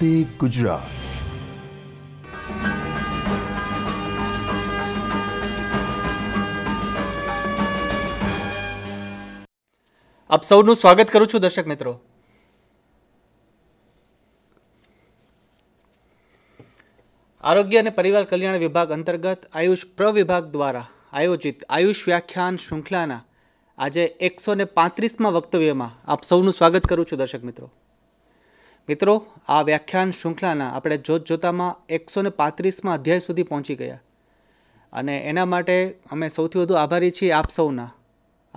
વંદે ગુજરાત આપ સૌનું સ્વાગત કરું છું દર્શક મિત્રો આરોગ્ય અને પરિવાર કલ્યાણ વિભાગ અંતર્ગત આયુષ પ્રવિભાગ દ્વારા આયોજિત આયુષ વ્યાખ્યાન શૃંખલાના આજે એકસો ને પાંત્રીસમાં વક્તવ્યમાં આપ સૌનું સ્વાગત કરું છું દર્શક મિત્રો મિત્રો આ વ્યાખ્યાન શૃંખલાના આપણે જોતજોતામાં એકસો ને પાંત્રીસમાં અધ્યાય સુધી પહોંચી ગયા અને એના માટે અમે સૌથી વધુ આભારી છીએ આપ સૌના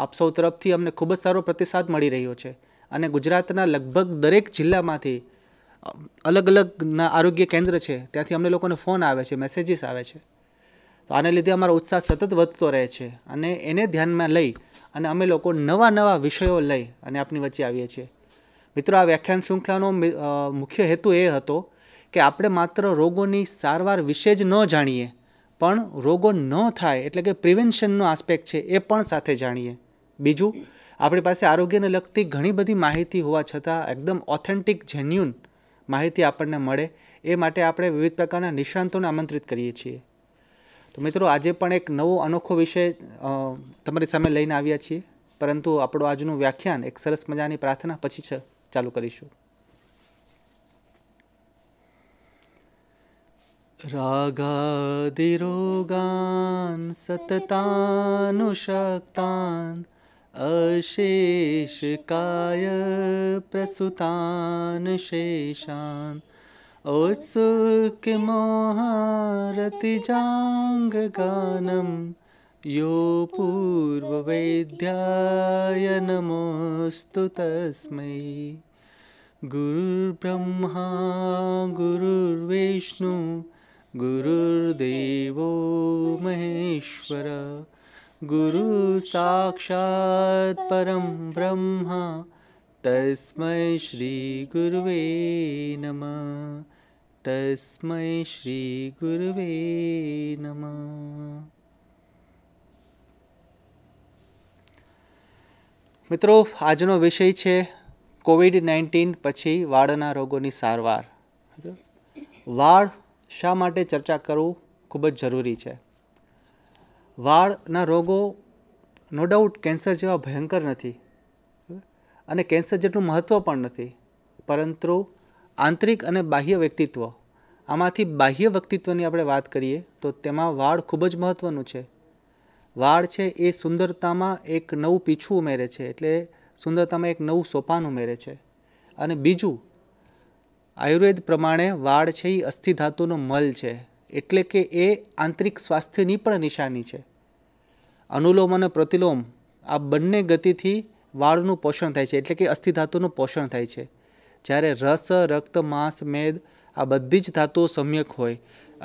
આપ સૌ તરફથી અમને ખૂબ જ સારો પ્રતિસાદ મળી રહ્યો છે અને ગુજરાતના લગભગ દરેક જિલ્લામાંથી અલગ અલગના આરોગ્ય કેન્દ્ર છે ત્યાંથી અમને લોકોને ફોન આવે છે મેસેજીસ આવે છે તો આને લીધે અમારો ઉત્સાહ સતત વધતો રહે છે અને એને ધ્યાનમાં લઈ અને અમે લોકો નવા નવા વિષયો લઈ અને આપની વચ્ચે આવીએ છીએ મિત્રો આ વ્યાખ્યાન શૃંખલાનો મુખ્ય હેતુ એ હતો કે આપણે માત્ર રોગોની સારવાર વિશે જ ન જાણીએ પણ રોગો ન થાય એટલે કે પ્રિવેન્શનનો આસ્પેક્ટ છે એ પણ સાથે જાણીએ બીજું આપણી પાસે આરોગ્યને લગતી ઘણી બધી માહિતી હોવા છતાં એકદમ ઓથેન્ટિક જેન્યુન માહિતી આપણને મળે એ માટે આપણે વિવિધ પ્રકારના નિષ્ણાંતોને આમંત્રિત કરીએ છીએ તો મિત્રો આજે પણ એક નવો અનોખો વિષય તમારી સામે લઈને આવ્યા છીએ પરંતુ આપણું આજનું વ્યાખ્યાન એક સરસ મજાની પ્રાર્થના પછી છે ચાલુ કરીશું રાગાદિરોગાન સતતાનુશક્તાન અશેષકાય પ્રસુતાન શેષાન ઔત્સુક્યમોહારતિજાંગગાનમ यो पूर्ववेद्याय नमोऽस्तु तस्मै गुरुर्ब्रह्मा गुरुर्विष्णु गुरुर्देवो महेश्वर गुरुसाक्षात् परं ब्रह्मा तस्मै श्रीगुरुवे नमः तस्मै श्रीगुरुवे नमः મિત્રો આજનો વિષય છે કોવિડ નાઇન્ટીન પછી વાળના રોગોની સારવાર વાળ શા માટે ચર્ચા કરવું ખૂબ જ જરૂરી છે વાળના રોગો નો ડાઉટ કેન્સર જેવા ભયંકર નથી અને કેન્સર જેટલું મહત્ત્વ પણ નથી પરંતુ આંતરિક અને બાહ્ય વ્યક્તિત્વ આમાંથી બાહ્ય વ્યક્તિત્વની આપણે વાત કરીએ તો તેમાં વાળ ખૂબ જ મહત્ત્વનું છે વાળ છે એ સુંદરતામાં એક નવું પીછું ઉમેરે છે એટલે સુંદરતામાં એક નવું સોપાન ઉમેરે છે અને બીજું આયુર્વેદ પ્રમાણે વાળ છે એ અસ્થિધાતુનો મલ છે એટલે કે એ આંતરિક સ્વાસ્થ્યની પણ નિશાની છે અનુલોમ અને પ્રતિલોમ આ બંને ગતિથી વાળનું પોષણ થાય છે એટલે કે અસ્થિધાતુનું પોષણ થાય છે જ્યારે રસ રક્ત માંસ મેદ આ બધી જ ધાતુઓ સમ્યક હોય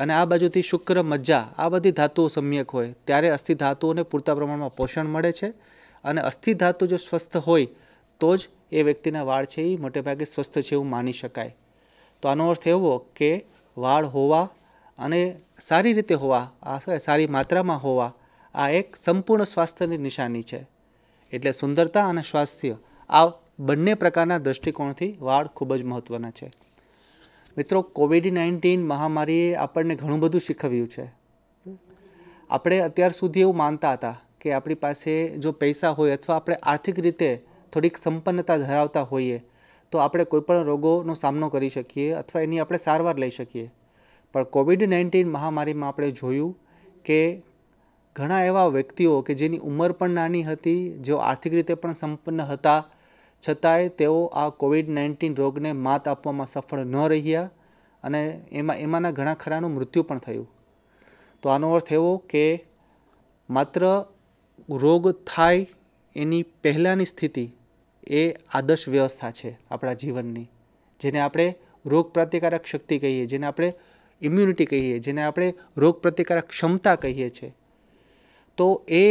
અને આ બાજુથી શુક્ર મજ્જા આ બધી ધાતુઓ સમ્યક હોય ત્યારે અસ્થિ ધાતુઓને પૂરતા પ્રમાણમાં પોષણ મળે છે અને અસ્થિ ધાતુ જો સ્વસ્થ હોય તો જ એ વ્યક્તિના વાળ છે એ મોટે ભાગે સ્વસ્થ છે એવું માની શકાય તો આનો અર્થ એવો કે વાળ હોવા અને સારી રીતે હોવા આ સારી માત્રામાં હોવા આ એક સંપૂર્ણ સ્વાસ્થ્યની નિશાની છે એટલે સુંદરતા અને સ્વાસ્થ્ય આ બંને પ્રકારના દૃષ્ટિકોણથી વાળ ખૂબ જ મહત્ત્વના છે મિત્રો કોવિડ નાઇન્ટીન મહામારીએ આપણને ઘણું બધું શીખવ્યું છે આપણે અત્યાર સુધી એવું માનતા હતા કે આપણી પાસે જો પૈસા હોય અથવા આપણે આર્થિક રીતે થોડીક સંપન્નતા ધરાવતા હોઈએ તો આપણે કોઈપણ રોગોનો સામનો કરી શકીએ અથવા એની આપણે સારવાર લઈ શકીએ પણ કોવિડ નાઇન્ટીન મહામારીમાં આપણે જોયું કે ઘણા એવા વ્યક્તિઓ કે જેની ઉંમર પણ નાની હતી જેઓ આર્થિક રીતે પણ સંપન્ન હતા છતાંય તેઓ આ કોવિડ નાઇન્ટીન રોગને માત આપવામાં સફળ ન રહ્યા અને એમાં એમાંના ઘણા ખરાનું મૃત્યુ પણ થયું તો આનો અર્થ એવો કે માત્ર રોગ થાય એની પહેલાંની સ્થિતિ એ આદર્શ વ્યવસ્થા છે આપણા જીવનની જેને આપણે રોગ પ્રતિકારક શક્તિ કહીએ જેને આપણે ઇમ્યુનિટી કહીએ જેને આપણે રોગ પ્રતિકારક ક્ષમતા કહીએ છીએ તો એ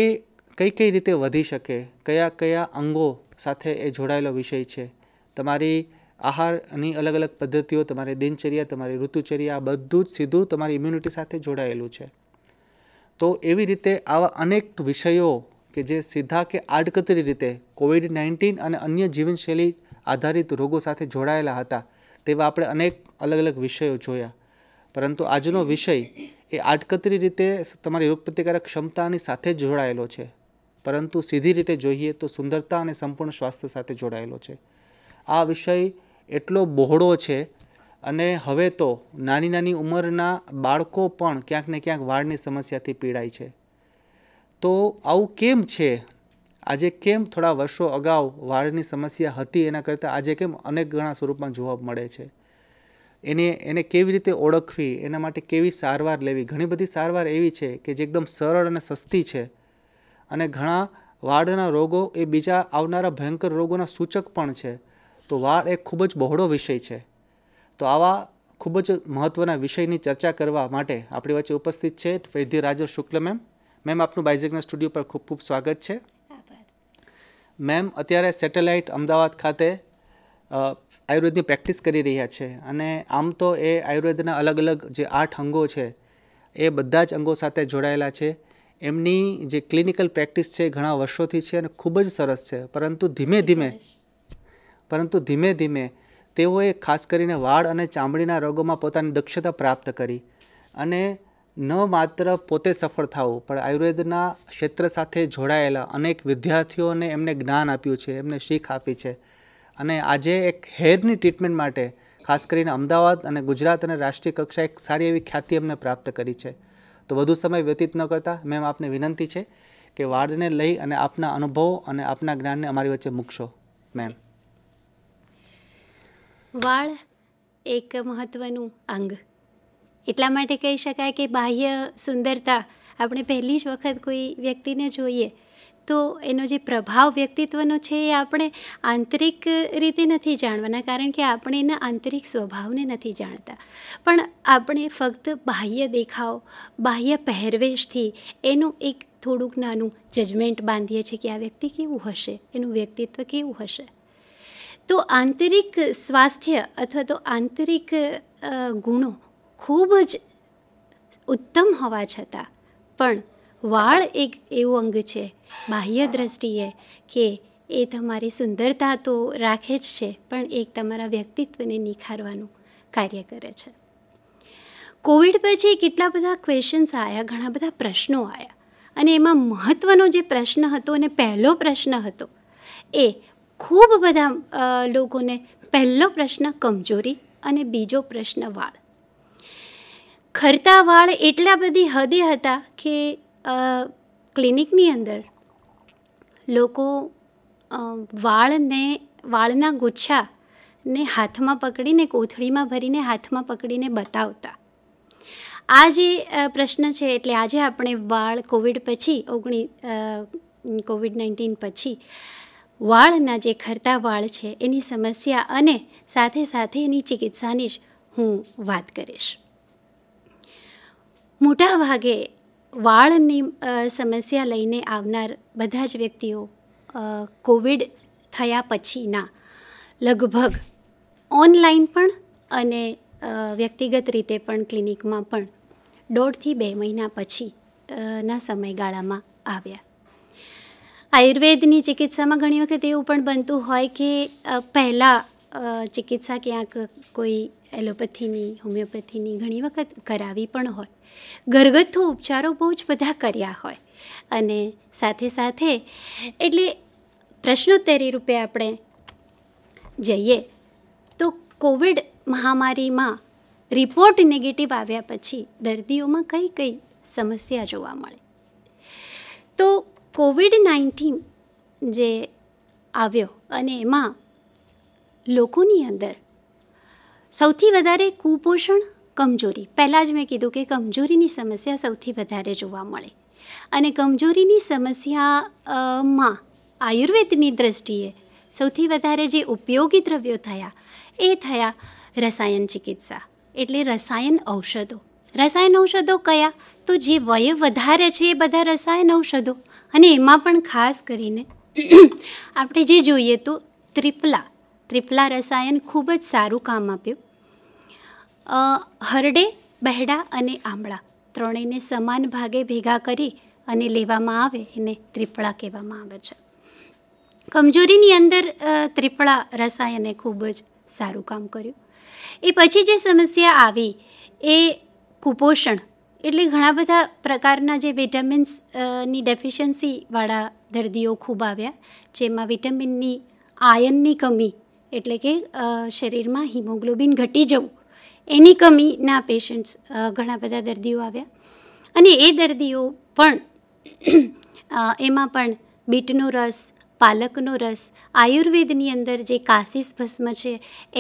કઈ કઈ રીતે વધી શકે કયા કયા અંગો સાથે એ જોડાયેલો વિષય છે તમારી આહારની અલગ અલગ પદ્ધતિઓ તમારી દિનચર્યા તમારી ઋતુચર્યા બધું જ સીધું તમારી ઇમ્યુનિટી સાથે જોડાયેલું છે તો એવી રીતે આવા અનેક વિષયો કે જે સીધા કે આડકતરી રીતે કોવિડ નાઇન્ટીન અને અન્ય જીવનશૈલી આધારિત રોગો સાથે જોડાયેલા હતા તેવા આપણે અનેક અલગ અલગ વિષયો જોયા પરંતુ આજનો વિષય એ આડકતરી રીતે તમારી રોગપ્રતિકારક ક્ષમતાની સાથે જોડાયેલો છે પરંતુ સીધી રીતે જોઈએ તો સુંદરતા અને સંપૂર્ણ સ્વાસ્થ્ય સાથે જોડાયેલો છે આ વિષય એટલો બહોળો છે અને હવે તો નાની નાની ઉંમરના બાળકો પણ ક્યાંક ને ક્યાંક વાળની સમસ્યાથી પીડાય છે તો આવું કેમ છે આજે કેમ થોડા વર્ષો અગાઉ વાળની સમસ્યા હતી એના કરતાં આજે કેમ અનેક ઘણા સ્વરૂપમાં જોવા મળે છે એને એને કેવી રીતે ઓળખવી એના માટે કેવી સારવાર લેવી ઘણી બધી સારવાર એવી છે કે જે એકદમ સરળ અને સસ્તી છે અને ઘણા વાળના રોગો એ બીજા આવનારા ભયંકર રોગોના સૂચક પણ છે તો વાળ એ ખૂબ જ બહોળો વિષય છે તો આવા ખૂબ જ મહત્ત્વના વિષયની ચર્ચા કરવા માટે આપણી વચ્ચે ઉપસ્થિત છે વૈદ્ય રાજર શુક્લ મેમ મેમ આપનું બાઇઝેકના સ્ટુડિયો પર ખૂબ ખૂબ સ્વાગત છે મેમ અત્યારે સેટેલાઇટ અમદાવાદ ખાતે આયુર્વેદની પ્રેક્ટિસ કરી રહ્યા છે અને આમ તો એ આયુર્વેદના અલગ અલગ જે આઠ અંગો છે એ બધા જ અંગો સાથે જોડાયેલા છે એમની જે ક્લિનિકલ પ્રેક્ટિસ છે એ ઘણા વર્ષોથી છે અને ખૂબ જ સરસ છે પરંતુ ધીમે ધીમે પરંતુ ધીમે ધીમે તેઓએ ખાસ કરીને વાળ અને ચામડીના રોગોમાં પોતાની દક્ષતા પ્રાપ્ત કરી અને ન માત્ર પોતે સફળ થવું પણ આયુર્વેદના ક્ષેત્ર સાથે જોડાયેલા અનેક વિદ્યાર્થીઓને એમને જ્ઞાન આપ્યું છે એમને શીખ આપી છે અને આજે એક હેરની ટ્રીટમેન્ટ માટે ખાસ કરીને અમદાવાદ અને ગુજરાત અને રાષ્ટ્રીય કક્ષાએ એક સારી એવી ખ્યાતિ એમને પ્રાપ્ત કરી છે તો વધુ સમય વ્યતીત ન કરતા મેમ આપને વિનંતી છે કે વાળને લઈ અને આપના અનુભવો અને આપના જ્ઞાનને અમારી વચ્ચે મૂકશો મેમ વાળ એક મહત્ત્વનું અંગ એટલા માટે કહી શકાય કે બાહ્ય સુંદરતા આપણે પહેલી જ વખત કોઈ વ્યક્તિને જોઈએ તો એનો જે પ્રભાવ વ્યક્તિત્વનો છે એ આપણે આંતરિક રીતે નથી જાણવાના કારણ કે આપણે એના આંતરિક સ્વભાવને નથી જાણતા પણ આપણે ફક્ત બાહ્ય દેખાવ બાહ્ય પહેરવેશથી એનું એક થોડુંક નાનું જજમેન્ટ બાંધીએ છીએ કે આ વ્યક્તિ કેવું હશે એનું વ્યક્તિત્વ કેવું હશે તો આંતરિક સ્વાસ્થ્ય અથવા તો આંતરિક ગુણો ખૂબ જ ઉત્તમ હોવા છતાં પણ વાળ એક એવું અંગ છે બાહ્ય દ્રષ્ટિએ કે એ તમારી સુંદરતા તો રાખે જ છે પણ એક તમારા વ્યક્તિત્વને નિખારવાનું કાર્ય કરે છે કોવિડ પછી કેટલા બધા ક્વેશ્ચન્સ આવ્યા ઘણા બધા પ્રશ્નો આવ્યા અને એમાં મહત્ત્વનો જે પ્રશ્ન હતો અને પહેલો પ્રશ્ન હતો એ ખૂબ બધા લોકોને પહેલો પ્રશ્ન કમજોરી અને બીજો પ્રશ્ન વાળ ખરતા વાળ એટલા બધી હદે હતા કે ક્લિનિકની અંદર લોકો વાળને વાળના ગુચ્છાને હાથમાં પકડીને કોથળીમાં ભરીને હાથમાં પકડીને બતાવતા આ જે પ્રશ્ન છે એટલે આજે આપણે વાળ કોવિડ પછી ઓગણી કોવિડ નાઇન્ટીન પછી વાળના જે ખરતા વાળ છે એની સમસ્યા અને સાથે સાથે એની ચિકિત્સાની જ હું વાત કરીશ મોટા ભાગે વાળની સમસ્યા લઈને આવનાર બધા જ વ્યક્તિઓ કોવિડ થયા પછીના લગભગ ઓનલાઈન પણ અને વ્યક્તિગત રીતે પણ ક્લિનિકમાં પણ દોઢથી બે મહિના પછી ના સમયગાળામાં આવ્યા આયુર્વેદની ચિકિત્સામાં ઘણી વખત એવું પણ બનતું હોય કે પહેલાં ચિકિત્સા ક્યાંક કોઈ એલોપેથીની હોમિયોપેથીની ઘણી વખત કરાવી પણ હોય ઘરગથ્થુ ઉપચારો બહુ જ બધા કર્યા હોય અને સાથે સાથે એટલે પ્રશ્નોત્તરી રૂપે આપણે જઈએ તો કોવિડ મહામારીમાં રિપોર્ટ નેગેટિવ આવ્યા પછી દર્દીઓમાં કઈ કઈ સમસ્યા જોવા મળે તો કોવિડ નાઇન્ટીન જે આવ્યો અને એમાં લોકોની અંદર સૌથી વધારે કુપોષણ કમજોરી પહેલાં જ મેં કીધું કે કમજોરીની સમસ્યા સૌથી વધારે જોવા મળે અને કમજોરીની સમસ્યામાં આયુર્વેદની દ્રષ્ટિએ સૌથી વધારે જે ઉપયોગી દ્રવ્યો થયા એ થયા રસાયણ ચિકિત્સા એટલે રસાયણ ઔષધો રસાયણ ઔષધો કયા તો જે વય વધારે છે એ બધા રસાયણ ઔષધો અને એમાં પણ ખાસ કરીને આપણે જે જોઈએ તો ત્રિપલા ત્રિપલા રસાયન ખૂબ જ સારું કામ આપ્યું હરડે બહેડા અને આંબળા ત્રણેયને સમાન ભાગે ભેગા કરી અને લેવામાં આવે એને ત્રિપળા કહેવામાં આવે છે કમજોરીની અંદર ત્રિપળા રસાયને ખૂબ જ સારું કામ કર્યું એ પછી જે સમસ્યા આવી એ કુપોષણ એટલે ઘણા બધા પ્રકારના જે વિટામિન્સની ડેફિશિયન્સીવાળા દર્દીઓ ખૂબ આવ્યા જેમાં વિટામિનની આયનની કમી એટલે કે શરીરમાં હિમોગ્લોબિન ઘટી જવું એની કમીના પેશન્ટ્સ ઘણા બધા દર્દીઓ આવ્યા અને એ દર્દીઓ પણ એમાં પણ બીટનો રસ પાલકનો રસ આયુર્વેદની અંદર જે કાશીસ ભસ્મ છે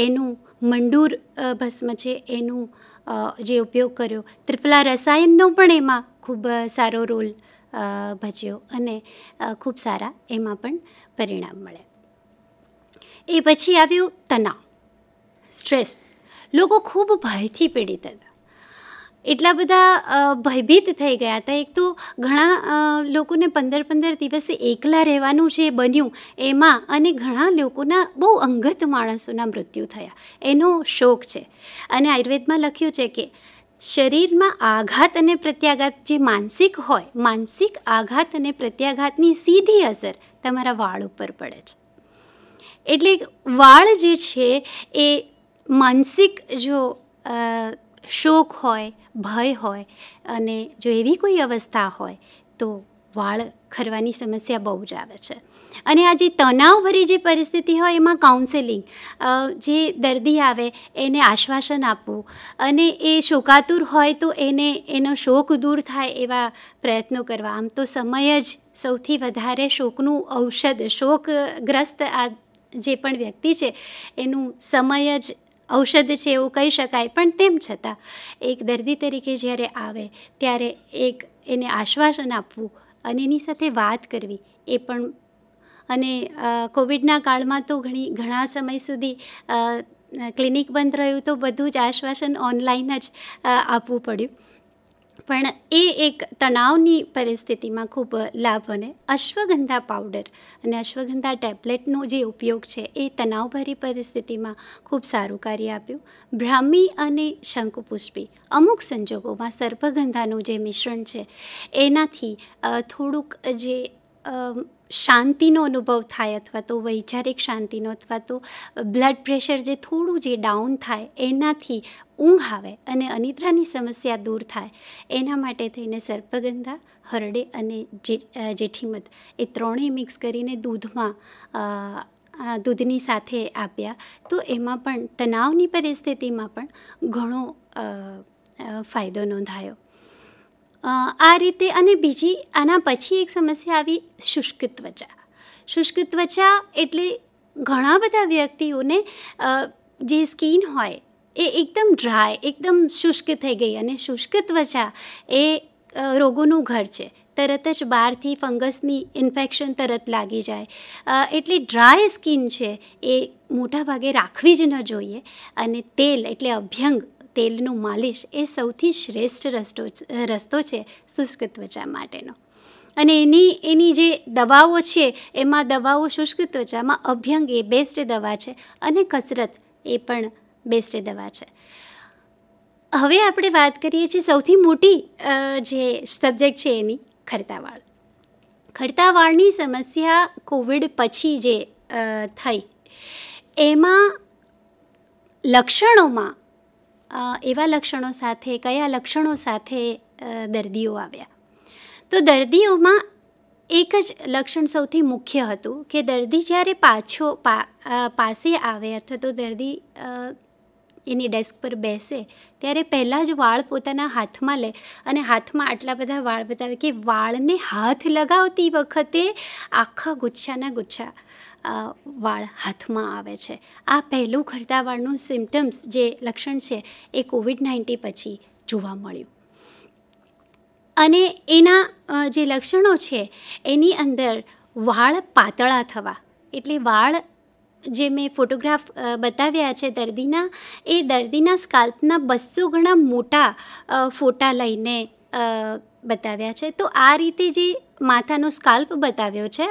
એનું મંડૂર ભસ્મ છે એનું જે ઉપયોગ કર્યો ત્રિફલા રસાયણનો પણ એમાં ખૂબ સારો રોલ ભજ્યો અને ખૂબ સારા એમાં પણ પરિણામ મળ્યા એ પછી આવ્યું તણાવ સ્ટ્રેસ લોકો ખૂબ ભયથી પીડિત હતા એટલા બધા ભયભીત થઈ ગયા હતા એક તો ઘણા લોકોને પંદર પંદર દિવસે એકલા રહેવાનું જે બન્યું એમાં અને ઘણા લોકોના બહુ અંગત માણસોના મૃત્યુ થયા એનો શોખ છે અને આયુર્વેદમાં લખ્યું છે કે શરીરમાં આઘાત અને પ્રત્યાઘાત જે માનસિક હોય માનસિક આઘાત અને પ્રત્યાઘાતની સીધી અસર તમારા વાળ ઉપર પડે છે એટલે વાળ જે છે એ માનસિક જો શોક હોય ભય હોય અને જો એવી કોઈ અવસ્થા હોય તો વાળ ખરવાની સમસ્યા બહુ જ આવે છે અને આ જે તણાવભરી જે પરિસ્થિતિ હોય એમાં કાઉન્સેલિંગ જે દર્દી આવે એને આશ્વાસન આપવું અને એ શોકાતુર હોય તો એને એનો શોક દૂર થાય એવા પ્રયત્નો કરવા આમ તો સમય જ સૌથી વધારે શોકનું ઔષધ શોકગ્રસ્ત આ જે પણ વ્યક્તિ છે એનું સમય જ ઔષધ છે એવું કહી શકાય પણ તેમ છતાં એક દર્દી તરીકે જ્યારે આવે ત્યારે એક એને આશ્વાસન આપવું અને એની સાથે વાત કરવી એ પણ અને કોવિડના કાળમાં તો ઘણી ઘણા સમય સુધી ક્લિનિક બંધ રહ્યું તો બધું જ આશ્વાસન ઓનલાઈન જ આપવું પડ્યું પણ એ એક તણાવની પરિસ્થિતિમાં ખૂબ લાભ અને અશ્વગંધા પાવડર અને અશ્વગંધા ટેબ્લેટનો જે ઉપયોગ છે એ તણાવભરી પરિસ્થિતિમાં ખૂબ સારું કાર્ય આપ્યું ભ્રામી અને શંકુપુષ્પી અમુક સંજોગોમાં સર્પગંધાનું જે મિશ્રણ છે એનાથી થોડુંક જે શાંતિનો અનુભવ થાય અથવા તો વૈચારિક શાંતિનો અથવા તો બ્લડ પ્રેશર જે થોડું જે ડાઉન થાય એનાથી ઊંઘ આવે અને અનિદ્રાની સમસ્યા દૂર થાય એના માટે થઈને સર્પગંધા હરડે અને જેઠીમધ એ ત્રણેય મિક્સ કરીને દૂધમાં દૂધની સાથે આપ્યા તો એમાં પણ તણાવની પરિસ્થિતિમાં પણ ઘણો ફાયદો નોંધાયો આ રીતે અને બીજી આના પછી એક સમસ્યા આવી શુષ્ક ત્વચા શુષ્ક ત્વચા એટલે ઘણા બધા વ્યક્તિઓને જે સ્કિન હોય એ એકદમ ડ્રાય એકદમ શુષ્ક થઈ ગઈ અને શુષ્ક ત્વચા એ રોગોનું ઘર છે તરત જ બહારથી ફંગસની ઇન્ફેક્શન તરત લાગી જાય એટલે ડ્રાય સ્કિન છે એ મોટાભાગે રાખવી જ ન જોઈએ અને તેલ એટલે અભ્યંગ તેલનું માલિશ એ સૌથી શ્રેષ્ઠ રસ્તો રસ્તો છે શુષ્ક ત્વચા માટેનો અને એની એની જે દવાઓ છે એમાં દવાઓ શુષ્ક ત્વચામાં અભ્યંગ એ બેસ્ટ દવા છે અને કસરત એ પણ બેસ્ટ દવા છે હવે આપણે વાત કરીએ છીએ સૌથી મોટી જે સબ્જેક્ટ છે એની ખરતાવાળ ખરતાવાળની સમસ્યા કોવિડ પછી જે થઈ એમાં લક્ષણોમાં એવા લક્ષણો સાથે કયા લક્ષણો સાથે દર્દીઓ આવ્યા તો દર્દીઓમાં એક જ લક્ષણ સૌથી મુખ્ય હતું કે દર્દી જ્યારે પાછો પાસે આવે અથવા તો દર્દી એની ડેસ્ક પર બેસે ત્યારે પહેલાં જ વાળ પોતાના હાથમાં લે અને હાથમાં આટલા બધા વાળ બતાવે કે વાળને હાથ લગાવતી વખતે આખા ગુચ્છાના ગુચ્છા વાળ હાથમાં આવે છે આ પહેલું ખરતા વાળનું સિમ્ટમ્સ જે લક્ષણ છે એ કોવિડ નાઇન્ટીન પછી જોવા મળ્યું અને એના જે લક્ષણો છે એની અંદર વાળ પાતળા થવા એટલે વાળ જે મેં ફોટોગ્રાફ બતાવ્યા છે દર્દીના એ દર્દીના સ્કાલ્પના બસો ઘણા મોટા ફોટા લઈને બતાવ્યા છે તો આ રીતે જે માથાનો સ્કાલ્પ બતાવ્યો છે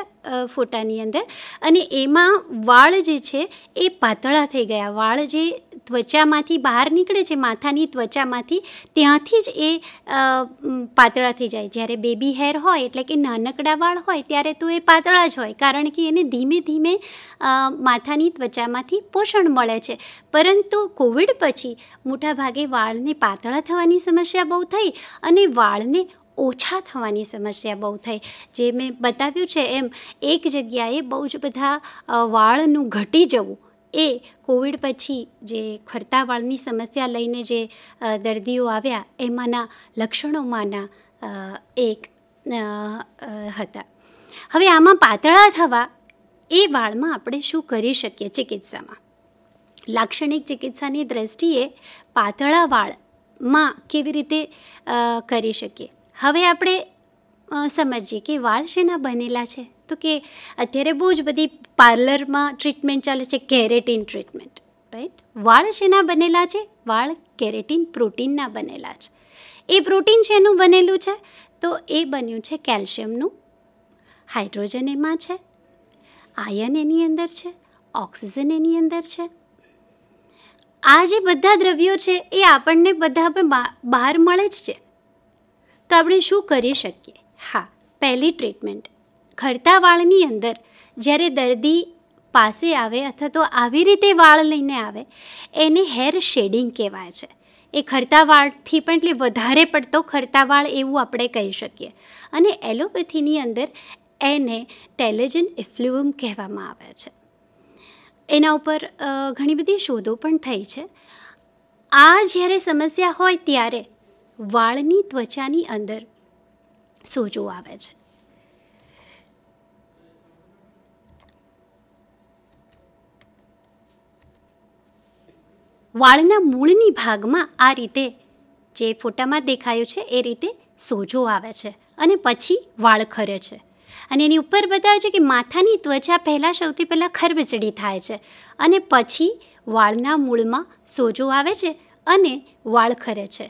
ફોટાની અંદર અને એમાં વાળ જે છે એ પાતળા થઈ ગયા વાળ જે ત્વચામાંથી બહાર નીકળે છે માથાની ત્વચામાંથી ત્યાંથી જ એ પાતળા થઈ જાય જ્યારે બેબી હેર હોય એટલે કે નાનકડા વાળ હોય ત્યારે તો એ પાતળા જ હોય કારણ કે એને ધીમે ધીમે માથાની ત્વચામાંથી પોષણ મળે છે પરંતુ કોવિડ પછી મોટાભાગે વાળને પાતળા થવાની સમસ્યા બહુ થઈ અને વાળને ઓછા થવાની સમસ્યા બહુ થઈ જે મેં બતાવ્યું છે એમ એક જગ્યાએ બહુ જ બધા વાળનું ઘટી જવું એ કોવિડ પછી જે ખરતા વાળની સમસ્યા લઈને જે દર્દીઓ આવ્યા એમાંના લક્ષણોમાંના એક હતા હવે આમાં પાતળા થવા એ વાળમાં આપણે શું કરી શકીએ ચિકિત્સામાં લાક્ષણિક ચિકિત્સાની દ્રષ્ટિએ પાતળા વાળમાં કેવી રીતે કરી શકીએ હવે આપણે સમજીએ કે વાળ શેના બનેલા છે તો કે અત્યારે બહુ જ બધી પાર્લરમાં ટ્રીટમેન્ટ ચાલે છે કેરેટીન ટ્રીટમેન્ટ રાઈટ વાળ શેના બનેલા છે વાળ કેરેટીન પ્રોટીનના બનેલા છે એ પ્રોટીન શેનું બનેલું છે તો એ બન્યું છે કેલ્શિયમનું હાઇડ્રોજન એમાં છે આયન એની અંદર છે ઓક્સિજન એની અંદર છે આ જે બધા દ્રવ્યો છે એ આપણને બધા બહાર મળે જ છે તો આપણે શું કરી શકીએ હા પહેલી ટ્રીટમેન્ટ ખરતા વાળની અંદર જ્યારે દર્દી પાસે આવે અથવા તો આવી રીતે વાળ લઈને આવે એને હેર શેડિંગ કહેવાય છે એ ખરતા વાળથી પણ એટલે વધારે પડતો ખરતા વાળ એવું આપણે કહી શકીએ અને એલોપેથીની અંદર એને ટેલેજન ઇફ્લુઅમ કહેવામાં આવે છે એના ઉપર ઘણી બધી શોધો પણ થઈ છે આ જ્યારે સમસ્યા હોય ત્યારે વાળની ત્વચાની અંદર સોજો આવે છે વાળના મૂળની ભાગમાં આ રીતે જે ફોટામાં દેખાયું છે એ રીતે સોજો આવે છે અને પછી વાળ ખરે છે અને એની ઉપર બતાવે છે કે માથાની ત્વચા પહેલાં સૌથી પહેલાં ખરબચડી થાય છે અને પછી વાળના મૂળમાં સોજો આવે છે અને વાળ ખરે છે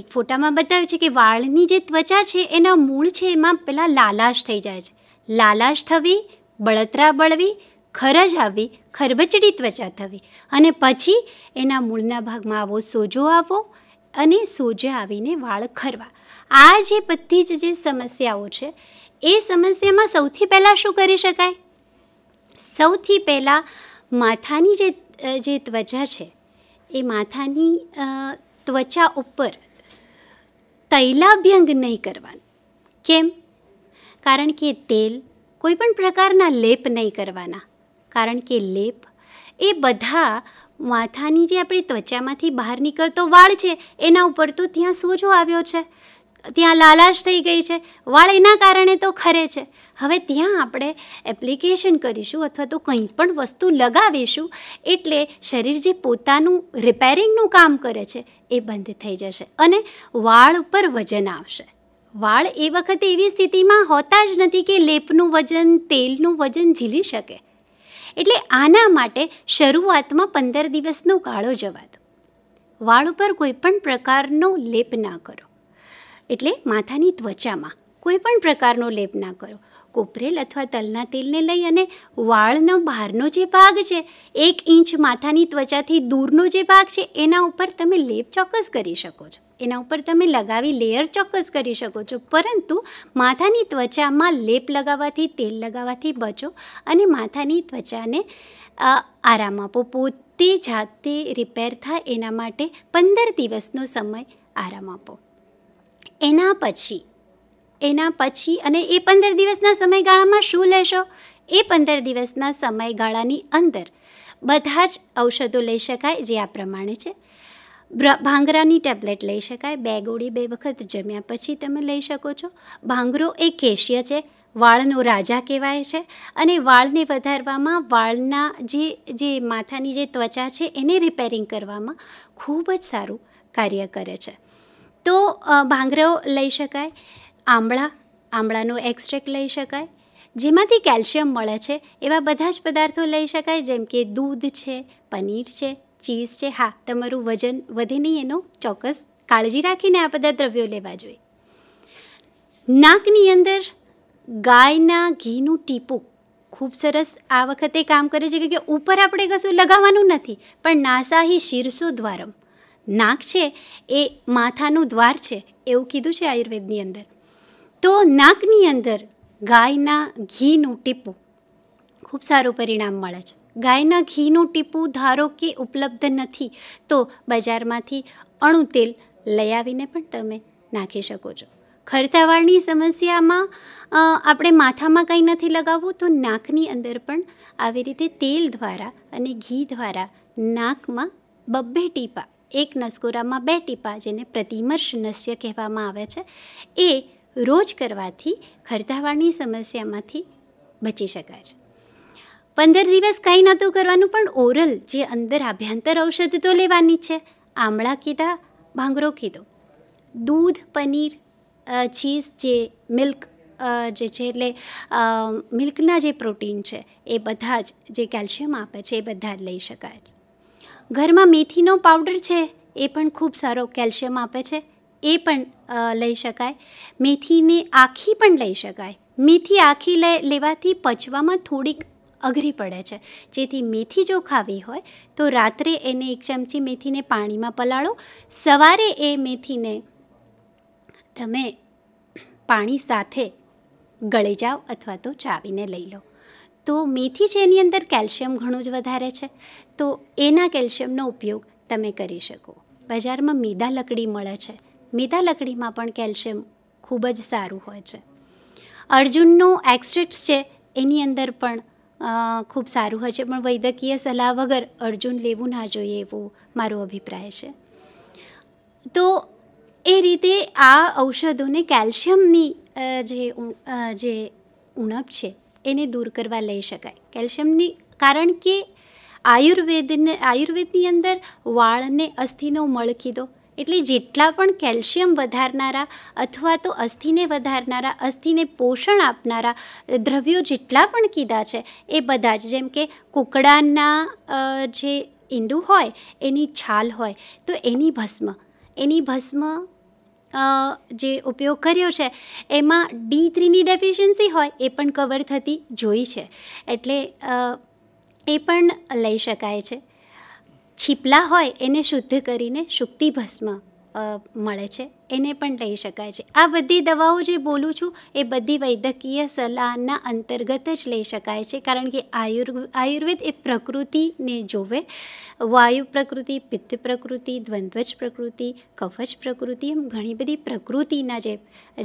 એક ફોટામાં બતાવ્યું છે કે વાળની જે ત્વચા છે એના મૂળ છે એમાં પહેલાં લાલાશ થઈ જાય છે લાલાશ થવી બળતરા બળવી ખરજ આવી ખરબચડી ત્વચા થવી અને પછી એના મૂળના ભાગમાં આવો સોજો આવવો અને સોજે આવીને વાળ ખરવા આ જે બધી જ જે સમસ્યાઓ છે એ સમસ્યામાં સૌથી પહેલાં શું કરી શકાય સૌથી પહેલાં માથાની જે જે ત્વચા છે એ માથાની ત્વચા ઉપર તૈલાભ્યંગ નહીં કરવાનું કેમ કારણ કે તેલ કોઈપણ પ્રકારના લેપ નહીં કરવાના કારણ કે લેપ એ બધા માથાની જે આપણી ત્વચામાંથી બહાર નીકળતો વાળ છે એના ઉપર તો ત્યાં સોજો આવ્યો છે ત્યાં લાલાશ થઈ ગઈ છે વાળ એના કારણે તો ખરે છે હવે ત્યાં આપણે એપ્લિકેશન કરીશું અથવા તો કંઈ પણ વસ્તુ લગાવીશું એટલે શરીર જે પોતાનું રિપેરિંગનું કામ કરે છે એ બંધ થઈ જશે અને વાળ ઉપર વજન આવશે વાળ એ વખતે એવી સ્થિતિમાં હોતા જ નથી કે લેપનું વજન તેલનું વજન ઝીલી શકે એટલે આના માટે શરૂઆતમાં પંદર દિવસનો ગાળો જવા દો વાળ ઉપર કોઈપણ પ્રકારનો લેપ ના કરો એટલે માથાની ત્વચામાં કોઈપણ પ્રકારનો લેપ ના કરો કોપરેલ અથવા તલના તેલને લઈ અને વાળનો બહારનો જે ભાગ છે એક ઇંચ માથાની ત્વચાથી દૂરનો જે ભાગ છે એના ઉપર તમે લેપ ચોક્કસ કરી શકો છો એના ઉપર તમે લગાવી લેયર ચોક્કસ કરી શકો છો પરંતુ માથાની ત્વચામાં લેપ લગાવવાથી તેલ લગાવવાથી બચો અને માથાની ત્વચાને આરામ આપો પોતે જાતે રિપેર થાય એના માટે પંદર દિવસનો સમય આરામ આપો એના પછી એના પછી અને એ પંદર દિવસના સમયગાળામાં શું લેશો એ પંદર દિવસના સમયગાળાની અંદર બધા જ ઔષધો લઈ શકાય જે આ પ્રમાણે છે ભાંગરાની ટેબ્લેટ લઈ શકાય બે ગોળી બે વખત જમ્યા પછી તમે લઈ શકો છો ભાંગરો એ કેશ્ય છે વાળનો રાજા કહેવાય છે અને વાળને વધારવામાં વાળના જે જે માથાની જે ત્વચા છે એને રિપેરિંગ કરવામાં ખૂબ જ સારું કાર્ય કરે છે તો ભાંગરો લઈ શકાય આંબળા આંબળાનો એક્સ્ટ્રેક્ટ લઈ શકાય જેમાંથી કેલ્શિયમ મળે છે એવા બધા જ પદાર્થો લઈ શકાય જેમ કે દૂધ છે પનીર છે ચીઝ છે હા તમારું વજન વધે નહીં એનો ચોક્કસ કાળજી રાખીને આ બધા દ્રવ્યો લેવા જોઈએ નાકની અંદર ગાયના ઘીનું ટીપું ખૂબ સરસ આ વખતે કામ કરે છે કે ઉપર આપણે કશું લગાવવાનું નથી પણ નાસાહી શીર્ષો દ્વારમ નાક છે એ માથાનું દ્વાર છે એવું કીધું છે આયુર્વેદની અંદર તો નાકની અંદર ગાયના ઘીનું ટીપું ખૂબ સારું પરિણામ મળે છે ગાયના ઘીનું ટીપું ધારો કે ઉપલબ્ધ નથી તો બજારમાંથી અણુ તેલ લઈ આવીને પણ તમે નાખી શકો છો ખરતાવાળની સમસ્યામાં આપણે માથામાં કંઈ નથી લગાવવું તો નાકની અંદર પણ આવી રીતે તેલ દ્વારા અને ઘી દ્વારા નાકમાં બબ્બે ટીપા એક નસકોરામાં બે ટીપા જેને પ્રતિમર્શ નસ્ય કહેવામાં આવે છે એ રોજ કરવાથી ખરતાવાળની સમસ્યામાંથી બચી શકાય છે પંદર દિવસ કંઈ નહોતું કરવાનું પણ ઓરલ જે અંદર આભ્યંતર ઔષધ તો લેવાની છે આમળા કીધા ભાંગરો કીધો દૂધ પનીર ચીઝ જે મિલ્ક જે છે એટલે મિલ્કના જે પ્રોટીન છે એ બધા જ જે કેલ્શિયમ આપે છે એ બધા જ લઈ શકાય ઘરમાં મેથીનો પાવડર છે એ પણ ખૂબ સારો કેલ્શિયમ આપે છે એ પણ લઈ શકાય મેથીને આખી પણ લઈ શકાય મેથી આખી લેવાથી પચવામાં થોડીક અઘરી પડે છે જેથી મેથી જો ખાવી હોય તો રાત્રે એને એક ચમચી મેથીને પાણીમાં પલાળો સવારે એ મેથીને તમે પાણી સાથે ગળી જાઓ અથવા તો ચાવીને લઈ લો તો મેથી છે એની અંદર કેલ્શિયમ ઘણું જ વધારે છે તો એના કેલ્શિયમનો ઉપયોગ તમે કરી શકો બજારમાં મીદા લકડી મળે છે મીદા લકડીમાં પણ કેલ્શિયમ ખૂબ જ સારું હોય છે અર્જુનનો એક્સ્ટ્રેક્ટ છે એની અંદર પણ ખૂબ સારું હશે પણ વૈદ્યકીય સલાહ વગર અર્જુન લેવું ના જોઈએ એવો મારો અભિપ્રાય છે તો એ રીતે આ ઔષધોને કેલ્શિયમની જે જે ઉણપ છે એને દૂર કરવા લઈ શકાય કેલ્શિયમની કારણ કે આયુર્વેદને આયુર્વેદની અંદર વાળને અસ્થિનો મળ કીધો એટલે જેટલા પણ કેલ્શિયમ વધારનારા અથવા તો અસ્થિને વધારનારા અસ્થિને પોષણ આપનારા દ્રવ્યો જેટલા પણ કીધા છે એ બધા જ જેમ કે કુકડાના જે ઈંડું હોય એની છાલ હોય તો એની ભસ્મ એની ભસ્મ જે ઉપયોગ કર્યો છે એમાં ડી થ્રીની ડેફિશિયન્સી હોય એ પણ કવર થતી જોઈ છે એટલે એ પણ લઈ શકાય છે છીપલા હોય એને શુદ્ધ કરીને શુક્તિ ભસ્મ મળે છે એને પણ લઈ શકાય છે આ બધી દવાઓ જે બોલું છું એ બધી વૈદ્યકીય સલાહના અંતર્ગત જ લઈ શકાય છે કારણ કે આયુર્ આયુર્વેદ એ પ્રકૃતિને જોવે વાયુ પ્રકૃતિ પિત્ત પ્રકૃતિ દ્વંદ્વજ પ્રકૃતિ કવચ પ્રકૃતિ એમ ઘણી બધી પ્રકૃતિના જે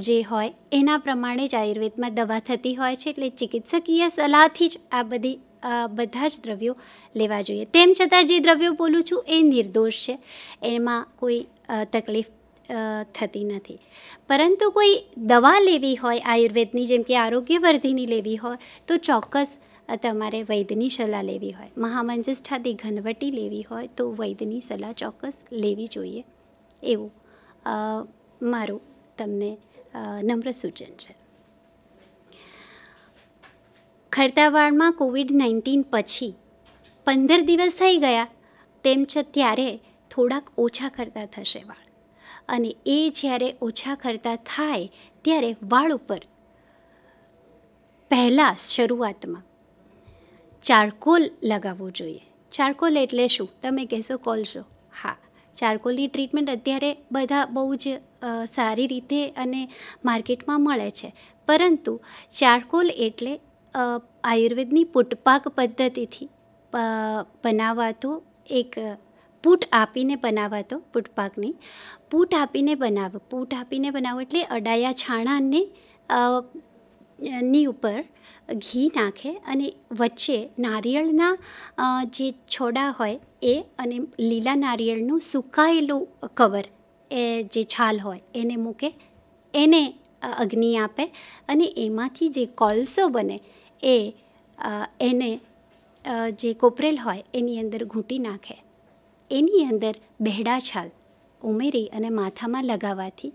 જે હોય એના પ્રમાણે જ આયુર્વેદમાં દવા થતી હોય છે એટલે ચિકિત્સકીય સલાહથી જ આ બધી બધા જ દ્રવ્યો લેવા જોઈએ તેમ છતાં જે દ્રવ્યો બોલું છું એ નિર્દોષ છે એમાં કોઈ તકલીફ થતી નથી પરંતુ કોઈ દવા લેવી હોય આયુર્વેદની જેમ કે આરોગ્યવર્ધિની લેવી હોય તો ચોક્કસ તમારે વૈદ્યની સલાહ લેવી હોય મહામંજસ્થાથી ઘનવટી લેવી હોય તો વૈદ્યની સલાહ ચોક્કસ લેવી જોઈએ એવું મારું તમને નમ્ર સૂચન છે ખરતાવાડમાં કોવિડ નાઇન્ટીન પછી પંદર દિવસ થઈ ગયા તેમ છે ત્યારે થોડાક ઓછા કરતા થશે વાળ અને એ જ્યારે ઓછા કરતા થાય ત્યારે વાળ ઉપર પહેલાં શરૂઆતમાં ચારકોલ લગાવવો જોઈએ ચારકોલ એટલે શું તમે કહેશો કોલશો હા ચારકોલની ટ્રીટમેન્ટ અત્યારે બધા બહુ જ સારી રીતે અને માર્કેટમાં મળે છે પરંતુ ચારકોલ એટલે આયુર્વેદની પૂટપાક પદ્ધતિથી બનાવાતો એક પૂટ આપીને બનાવાતો પૂટપાકની પૂટ આપીને બનાવો પૂટ આપીને બનાવો એટલે અડાયા છાણાને ની ઉપર ઘી નાખે અને વચ્ચે નારિયેળના જે છોડા હોય એ અને લીલા નારિયેળનું સુકાયેલું કવર એ જે છાલ હોય એને મૂકે એને અગ્નિ આપે અને એમાંથી જે કોલસો બને એ એને જે કોપરેલ હોય એની અંદર ઘૂંટી નાખે એની અંદર બહેડા છાલ ઉમેરી અને માથામાં લગાવવાથી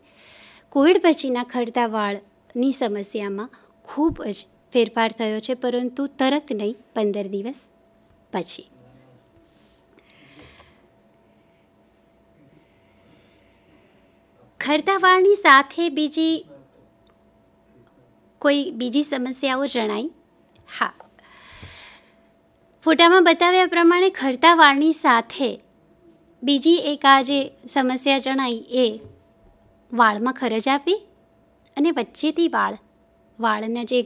કોવિડ પછીના ખરતા વાળની સમસ્યામાં ખૂબ જ ફેરફાર થયો છે પરંતુ તરત નહીં પંદર દિવસ પછી ખરતા વાળની સાથે બીજી કોઈ બીજી સમસ્યાઓ જણાય હા ફોટામાં બતાવ્યા પ્રમાણે ખરતા વાળની સાથે બીજી એક આ જે સમસ્યા જણાઈ એ વાળમાં ખરજ આપી અને વચ્ચેથી વાળ વાળના જે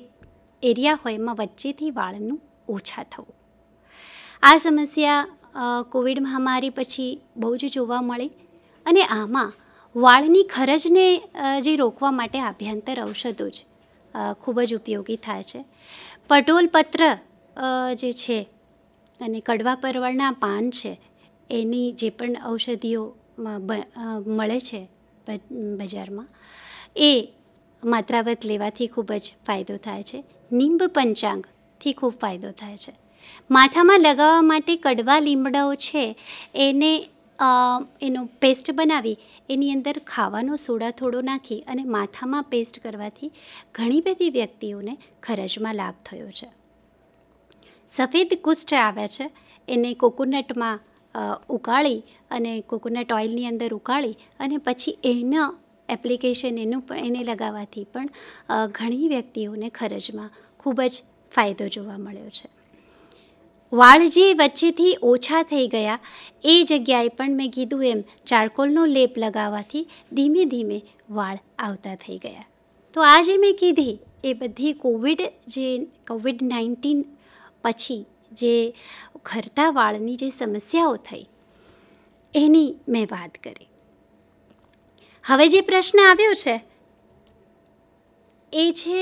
એરિયા હોય એમાં વચ્ચેથી વાળનું ઓછા થવું આ સમસ્યા કોવિડ મહામારી પછી બહુ જ જોવા મળે અને આમાં વાળની ખરજને જે રોકવા માટે આભ્યંતર ઔષધો છે ખૂબ જ ઉપયોગી થાય છે પટોલ પત્ર જે છે અને કડવા પરવળના પાન છે એની જે પણ ઔષધિઓ મળે છે બજારમાં એ માત્રાવત લેવાથી ખૂબ જ ફાયદો થાય છે નિંબ પંચાંગથી ખૂબ ફાયદો થાય છે માથામાં લગાવવા માટે કડવા લીમડાઓ છે એને એનો પેસ્ટ બનાવી એની અંદર ખાવાનો સોડા થોડો નાખી અને માથામાં પેસ્ટ કરવાથી ઘણી બધી વ્યક્તિઓને ખરજમાં લાભ થયો છે સફેદ કુષ્ઠ આવે છે એને કોકોનટમાં ઉકાળી અને કોકોનટ ઓઇલની અંદર ઉકાળી અને પછી એના એપ્લિકેશન એનું પણ એને લગાવવાથી પણ ઘણી વ્યક્તિઓને ખરજમાં ખૂબ જ ફાયદો જોવા મળ્યો છે વાળ જે વચ્ચેથી ઓછા થઈ ગયા એ જગ્યાએ પણ મેં કીધું એમ ચારકોલનો લેપ લગાવવાથી ધીમે ધીમે વાળ આવતા થઈ ગયા તો આજે મેં કીધી એ બધી કોવિડ જે કોવિડ નાઇન્ટીન પછી જે ખરતા વાળની જે સમસ્યાઓ થઈ એની મેં વાત કરી હવે જે પ્રશ્ન આવ્યો છે એ છે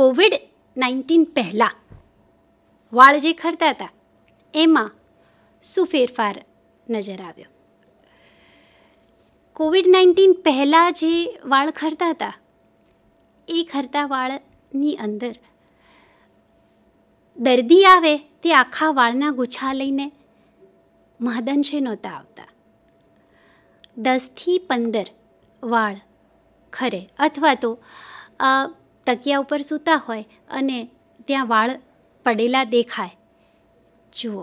કોવિડ નાઇન્ટીન પહેલાં વાળ જે ખરતા હતા એમાં શું ફેરફાર નજર આવ્યો કોવિડ નાઇન્ટીન પહેલાં જે વાળ ખરતા હતા એ ખરતા વાળની અંદર દર્દી આવે તે આખા વાળના ગુચ્છા લઈને મહદંશે નહોતા આવતા દસથી પંદર વાળ ખરે અથવા તો તકિયા ઉપર સૂતા હોય અને ત્યાં વાળ પડેલા દેખાય જુઓ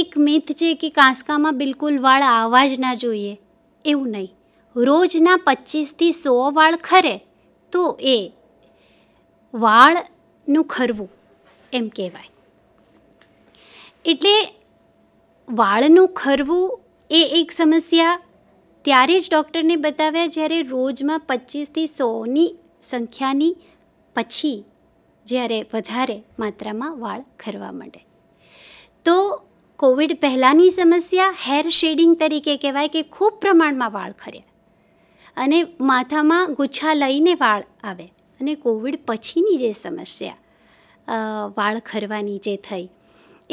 એક મિથ છે કે કાંસકામાં બિલકુલ વાળ આવવા જ ના જોઈએ એવું નહીં રોજના પચીસથી સો વાળ ખરે તો એ વાળનું ખરવું એમ કહેવાય એટલે વાળનું ખરવું એ એક સમસ્યા ત્યારે જ ડૉક્ટરને બતાવ્યા જ્યારે રોજમાં પચીસથી સોની સંખ્યાની પછી જ્યારે વધારે માત્રામાં વાળ ખરવા માંડે તો કોવિડ પહેલાંની સમસ્યા હેર શેડિંગ તરીકે કહેવાય કે ખૂબ પ્રમાણમાં વાળ ખરે અને માથામાં ગુચ્છા લઈને વાળ આવે અને કોવિડ પછીની જે સમસ્યા વાળ ખરવાની જે થઈ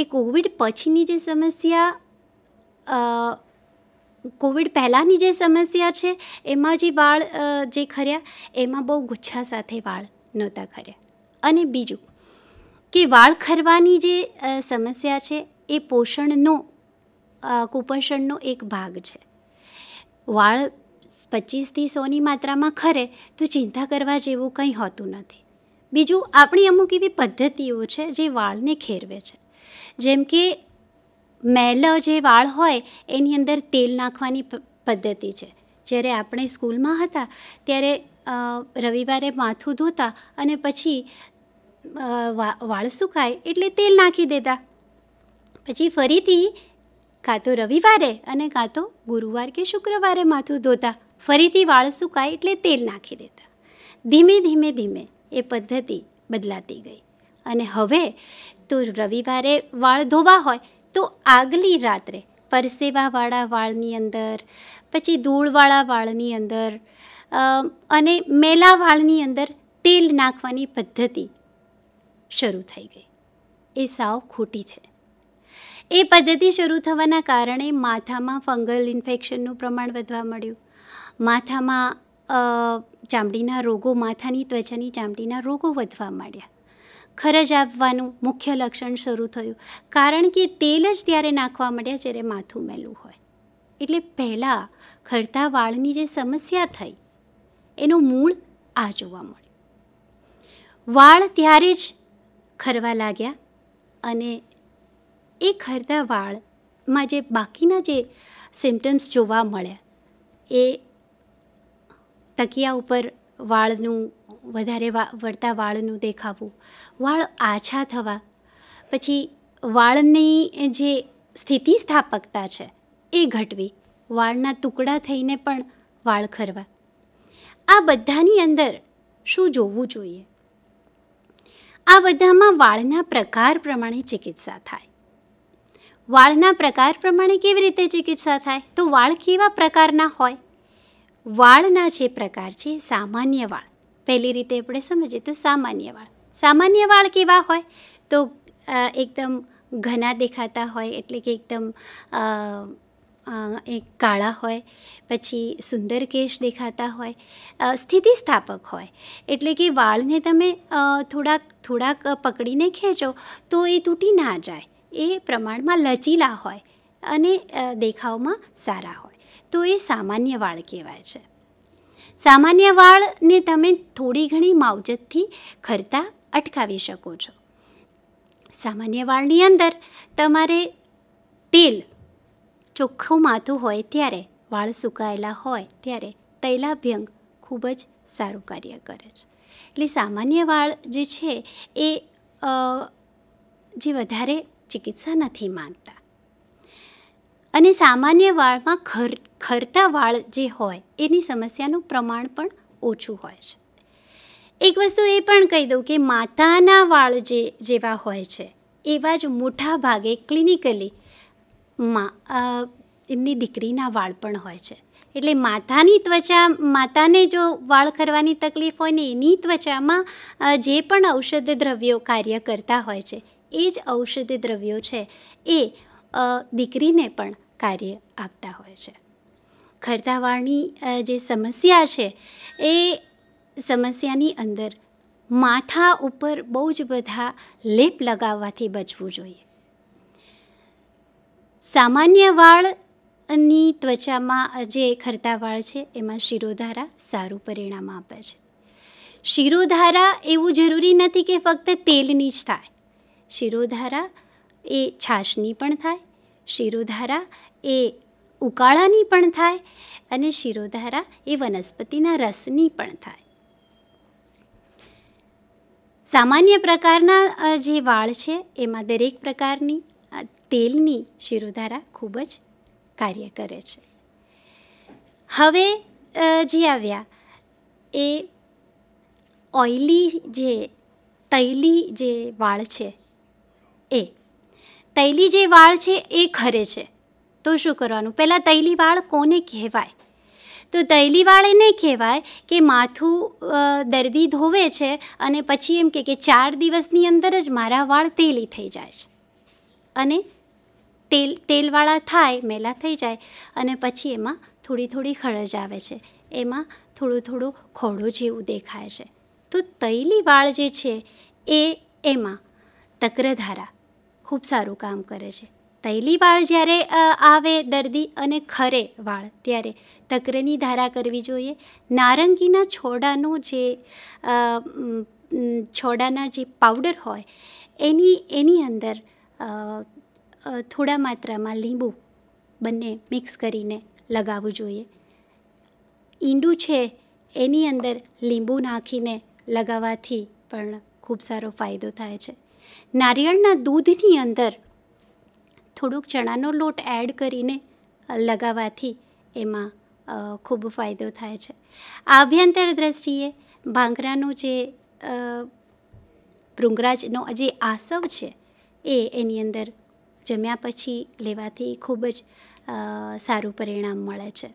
એ કોવિડ પછીની જે સમસ્યા કોવિડ પહેલાંની જે સમસ્યા છે એમાં જે વાળ જે ખર્યા એમાં બહુ ગુચ્છા સાથે વાળ નહોતા ખર્યા અને બીજું કે વાળ ખરવાની જે સમસ્યા છે એ પોષણનો કુપોષણનો એક ભાગ છે વાળ પચીસથી સોની માત્રામાં ખરે તો ચિંતા કરવા જેવું કંઈ હોતું નથી બીજું આપણી અમુક એવી પદ્ધતિઓ છે જે વાળને ખેરવે છે જેમ કે મેલ જે વાળ હોય એની અંદર તેલ નાખવાની પદ્ધતિ છે જ્યારે આપણે સ્કૂલમાં હતા ત્યારે રવિવારે માથું ધોતા અને પછી વાળ સુકાય એટલે તેલ નાખી દેતા પછી ફરીથી કાં તો રવિવારે અને કાં તો ગુરુવાર કે શુક્રવારે માથું ધોતા ફરીથી વાળ સુકાય એટલે તેલ નાખી દેતા ધીમે ધીમે ધીમે એ પદ્ધતિ બદલાતી ગઈ અને હવે તો રવિવારે વાળ ધોવા હોય તો આગલી રાત્રે પરસેવાવાળા વાળની અંદર પછી ધૂળવાળા વાળની અંદર અને મેલા વાળની અંદર તેલ નાખવાની પદ્ધતિ શરૂ થઈ ગઈ એ સાવ ખોટી છે એ પદ્ધતિ શરૂ થવાના કારણે માથામાં ફંગલ ઇન્ફેક્શનનું પ્રમાણ વધવા મળ્યું માથામાં ચામડીના રોગો માથાની ત્વચાની ચામડીના રોગો વધવા માંડ્યા ખરજ આવવાનું મુખ્ય લક્ષણ શરૂ થયું કારણ કે તેલ જ ત્યારે નાખવા માંડ્યા જ્યારે માથું મેલું હોય એટલે પહેલાં ખરતા વાળની જે સમસ્યા થઈ એનું મૂળ આ જોવા મળ્યું વાળ ત્યારે જ ખરવા લાગ્યા અને એ ખરતા વાળમાં જે બાકીના જે સિમ્ટમ્સ જોવા મળ્યા એ તકિયા ઉપર વાળનું વધારે વળતા વાળનું દેખાવું વાળ આછા થવા પછી વાળની જે સ્થિતિ સ્થાપકતા છે એ ઘટવી વાળના ટુકડા થઈને પણ વાળ ખરવા આ બધાની અંદર શું જોવું જોઈએ આ બધામાં વાળના પ્રકાર પ્રમાણે ચિકિત્સા થાય વાળના પ્રકાર પ્રમાણે કેવી રીતે ચિકિત્સા થાય તો વાળ કેવા પ્રકારના હોય વાળના જે પ્રકાર છે સામાન્ય વાળ પહેલી રીતે આપણે સમજીએ તો સામાન્ય વાળ સામાન્ય વાળ કેવા હોય તો એકદમ ઘના દેખાતા હોય એટલે કે એકદમ એક કાળા હોય પછી સુંદર કેશ દેખાતા હોય સ્થિતિસ્થાપક હોય એટલે કે વાળને તમે થોડાક થોડાક પકડીને ખેંચો તો એ તૂટી ના જાય એ પ્રમાણમાં લચીલા હોય અને દેખાવમાં સારા હોય તો એ સામાન્ય વાળ કહેવાય છે સામાન્ય વાળને તમે થોડી ઘણી માવજતથી ખરતા અટકાવી શકો છો સામાન્ય વાળની અંદર તમારે તેલ ચોખ્ખું માથું હોય ત્યારે વાળ સુકાયેલા હોય ત્યારે તૈલાભ્યંગ ખૂબ જ સારું કાર્ય કરે છે એટલે સામાન્ય વાળ જે છે એ જે વધારે ચિકિત્સા નથી માંગતા અને સામાન્ય વાળમાં ખર ખરતા વાળ જે હોય એની સમસ્યાનું પ્રમાણ પણ ઓછું હોય છે એક વસ્તુ એ પણ કહી દઉં કે માતાના વાળ જે જેવા હોય છે એવા જ મોટા ભાગે ક્લિનિકલી મા એમની દીકરીના વાળ પણ હોય છે એટલે માથાની ત્વચા માતાને જો વાળ કરવાની તકલીફ હોય ને એની ત્વચામાં જે પણ ઔષધ દ્રવ્યો કાર્ય કરતા હોય છે એ જ ઔષધ દ્રવ્યો છે એ દીકરીને પણ કાર્ય આપતા હોય છે ખરતા વાળની જે સમસ્યા છે એ સમસ્યાની અંદર માથા ઉપર બહુ જ બધા લેપ લગાવવાથી બચવું જોઈએ સામાન્ય વાળની ત્વચામાં જે ખરતા વાળ છે એમાં શિરોધારા સારું પરિણામ આપે છે શિરોધારા એવું જરૂરી નથી કે ફક્ત તેલની જ થાય શિરોધારા એ છાશની પણ થાય શિરોધારા એ ઉકાળાની પણ થાય અને શિરોધારા એ વનસ્પતિના રસની પણ થાય સામાન્ય પ્રકારના જે વાળ છે એમાં દરેક પ્રકારની તેલની શિરોધારા ખૂબ જ કાર્ય કરે છે હવે જે આવ્યા એ ઓઇલી જે તૈલી જે વાળ છે એ તૈલી જે વાળ છે એ ખરે છે તો શું કરવાનું પહેલાં તૈલી વાળ કોને કહેવાય તો તૈલી વાળ એને કહેવાય કે માથું દર્દી ધોવે છે અને પછી એમ કે ચાર દિવસની અંદર જ મારા વાળ તેલી થઈ જાય છે અને તેલ તેલવાળા થાય મેલા થઈ જાય અને પછી એમાં થોડી થોડી ખરજ આવે છે એમાં થોડું થોડું ખોડું જેવું દેખાય છે તો તૈલી વાળ જે છે એ એમાં તક્રધારા ખૂબ સારું કામ કરે છે તૈલી વાળ જ્યારે આવે દર્દી અને ખરે વાળ ત્યારે તક્રની ધારા કરવી જોઈએ નારંગીના છોડાનું જે છોડાના જે પાવડર હોય એની એની અંદર થોડા માત્રામાં લીંબુ બંને મિક્સ કરીને લગાવવું જોઈએ ઈંડું છે એની અંદર લીંબુ નાખીને લગાવવાથી પણ ખૂબ સારો ફાયદો થાય છે નારિયેળના દૂધની અંદર થોડુંક ચણાનો લોટ એડ કરીને લગાવવાથી એમાં ખૂબ ફાયદો થાય છે આભ્યંતર અભ્યંતર દ્રષ્ટિએ ભાંગરાનું જે ભૃંગરાજનો જે આસવ છે એ એની અંદર જમ્યા પછી લેવાથી ખૂબ જ સારું પરિણામ મળે છે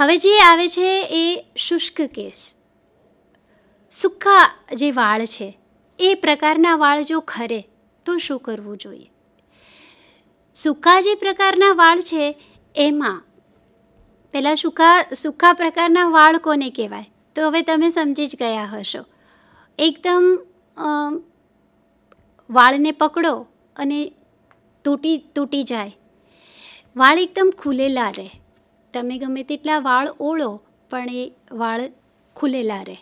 હવે જે આવે છે એ શુષ્ક કેસ સૂકા જે વાળ છે એ પ્રકારના વાળ જો ખરે તો શું કરવું જોઈએ સૂકા જે પ્રકારના વાળ છે એમાં પહેલાં સૂકા સૂકા પ્રકારના વાળ કોને કહેવાય તો હવે તમે સમજી જ ગયા હશો એકદમ વાળને પકડો અને તૂટી તૂટી જાય વાળ એકદમ ખુલેલા રહે તમે ગમે તેટલા વાળ ઓળો પણ એ વાળ ખુલેલા રહે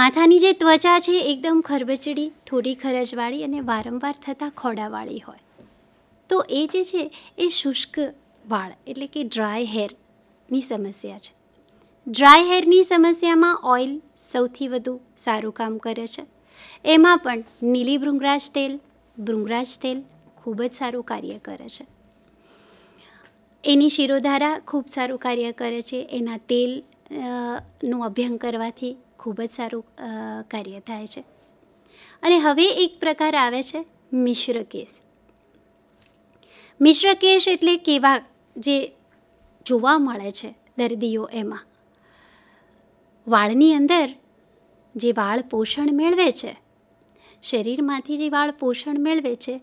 માથાની જે ત્વચા છે એકદમ ખરબચડી થોડી ખરજવાળી અને વારંવાર થતાં ખોડાવાળી હોય તો એ જે છે એ શુષ્ક વાળ એટલે કે ડ્રાય હેરની સમસ્યા છે ડ્રાય હેરની સમસ્યામાં ઓઇલ સૌથી વધુ સારું કામ કરે છે એમાં પણ નીલી ભૃંગરાજ તેલ ભૃંગરાજ તેલ ખૂબ જ સારું કાર્ય કરે છે એની શિરોધારા ખૂબ સારું કાર્ય કરે છે એના તેલ નું અભ્યંગ કરવાથી ખૂબ જ સારું કાર્ય થાય છે અને હવે એક પ્રકાર આવે છે મિશ્ર કેસ મિશ્ર કેશ એટલે કેવા જે જોવા મળે છે દર્દીઓ એમાં વાળની અંદર જે વાળ પોષણ મેળવે છે શરીરમાંથી જે વાળ પોષણ મેળવે છે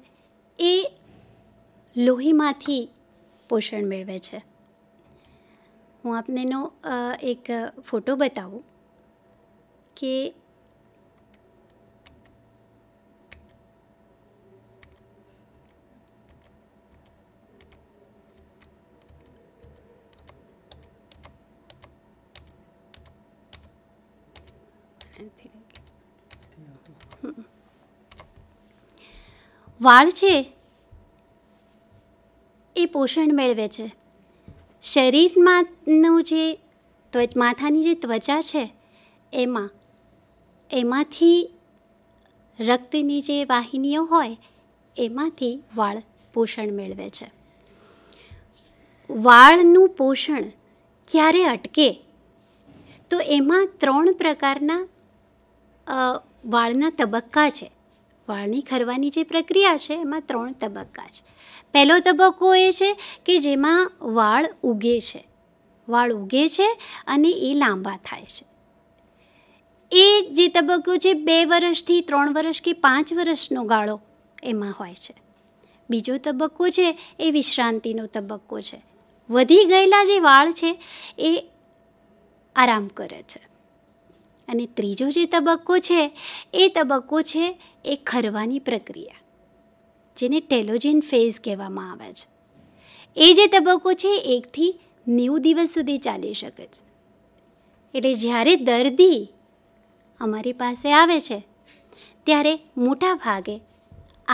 એ લોહીમાંથી પોષણ મેળવે છે હું આપનેનો એક ફોટો બતાવું કે વાળ છે એ પોષણ મેળવે છે શરીરમાંનું જે ત્વચ માથાની જે ત્વચા છે એમાં એમાંથી રક્તની જે વાહિનીઓ હોય એમાંથી વાળ પોષણ મેળવે છે વાળનું પોષણ ક્યારે અટકે તો એમાં ત્રણ પ્રકારના વાળના તબક્કા છે વાળની ખરવાની જે પ્રક્રિયા છે એમાં ત્રણ તબક્કા છે પહેલો તબક્કો એ છે કે જેમાં વાળ ઉગે છે વાળ ઉગે છે અને એ લાંબા થાય છે એ જે તબક્કો છે બે વર્ષથી ત્રણ વર્ષ કે પાંચ વર્ષનો ગાળો એમાં હોય છે બીજો તબક્કો છે એ વિશ્રાંતિનો તબક્કો છે વધી ગયેલા જે વાળ છે એ આરામ કરે છે અને ત્રીજો જે તબક્કો છે એ તબક્કો છે એ ખરવાની પ્રક્રિયા જેને ટેલોજિન ફેઝ કહેવામાં આવે છે એ જે તબક્કો છે એકથી નેવું દિવસ સુધી ચાલી શકે છે એટલે જ્યારે દર્દી અમારી પાસે આવે છે ત્યારે મોટા ભાગે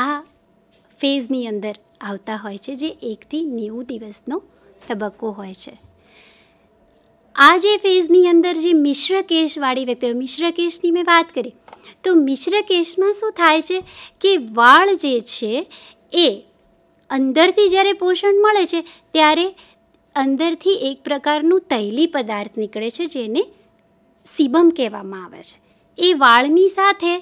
આ ફેઝની અંદર આવતા હોય છે જે એકથી નેવું દિવસનો તબક્કો હોય છે આ જે ફેઝની અંદર જે મિશ્ર કેશવાળી વ્યક્તિઓ મિશ્ર કેશની મેં વાત કરી તો મિશ્ર કેશમાં શું થાય છે કે વાળ જે છે એ અંદરથી જ્યારે પોષણ મળે છે ત્યારે અંદરથી એક પ્રકારનું તૈલી પદાર્થ નીકળે છે જેને સીબમ કહેવામાં આવે છે એ વાળની સાથે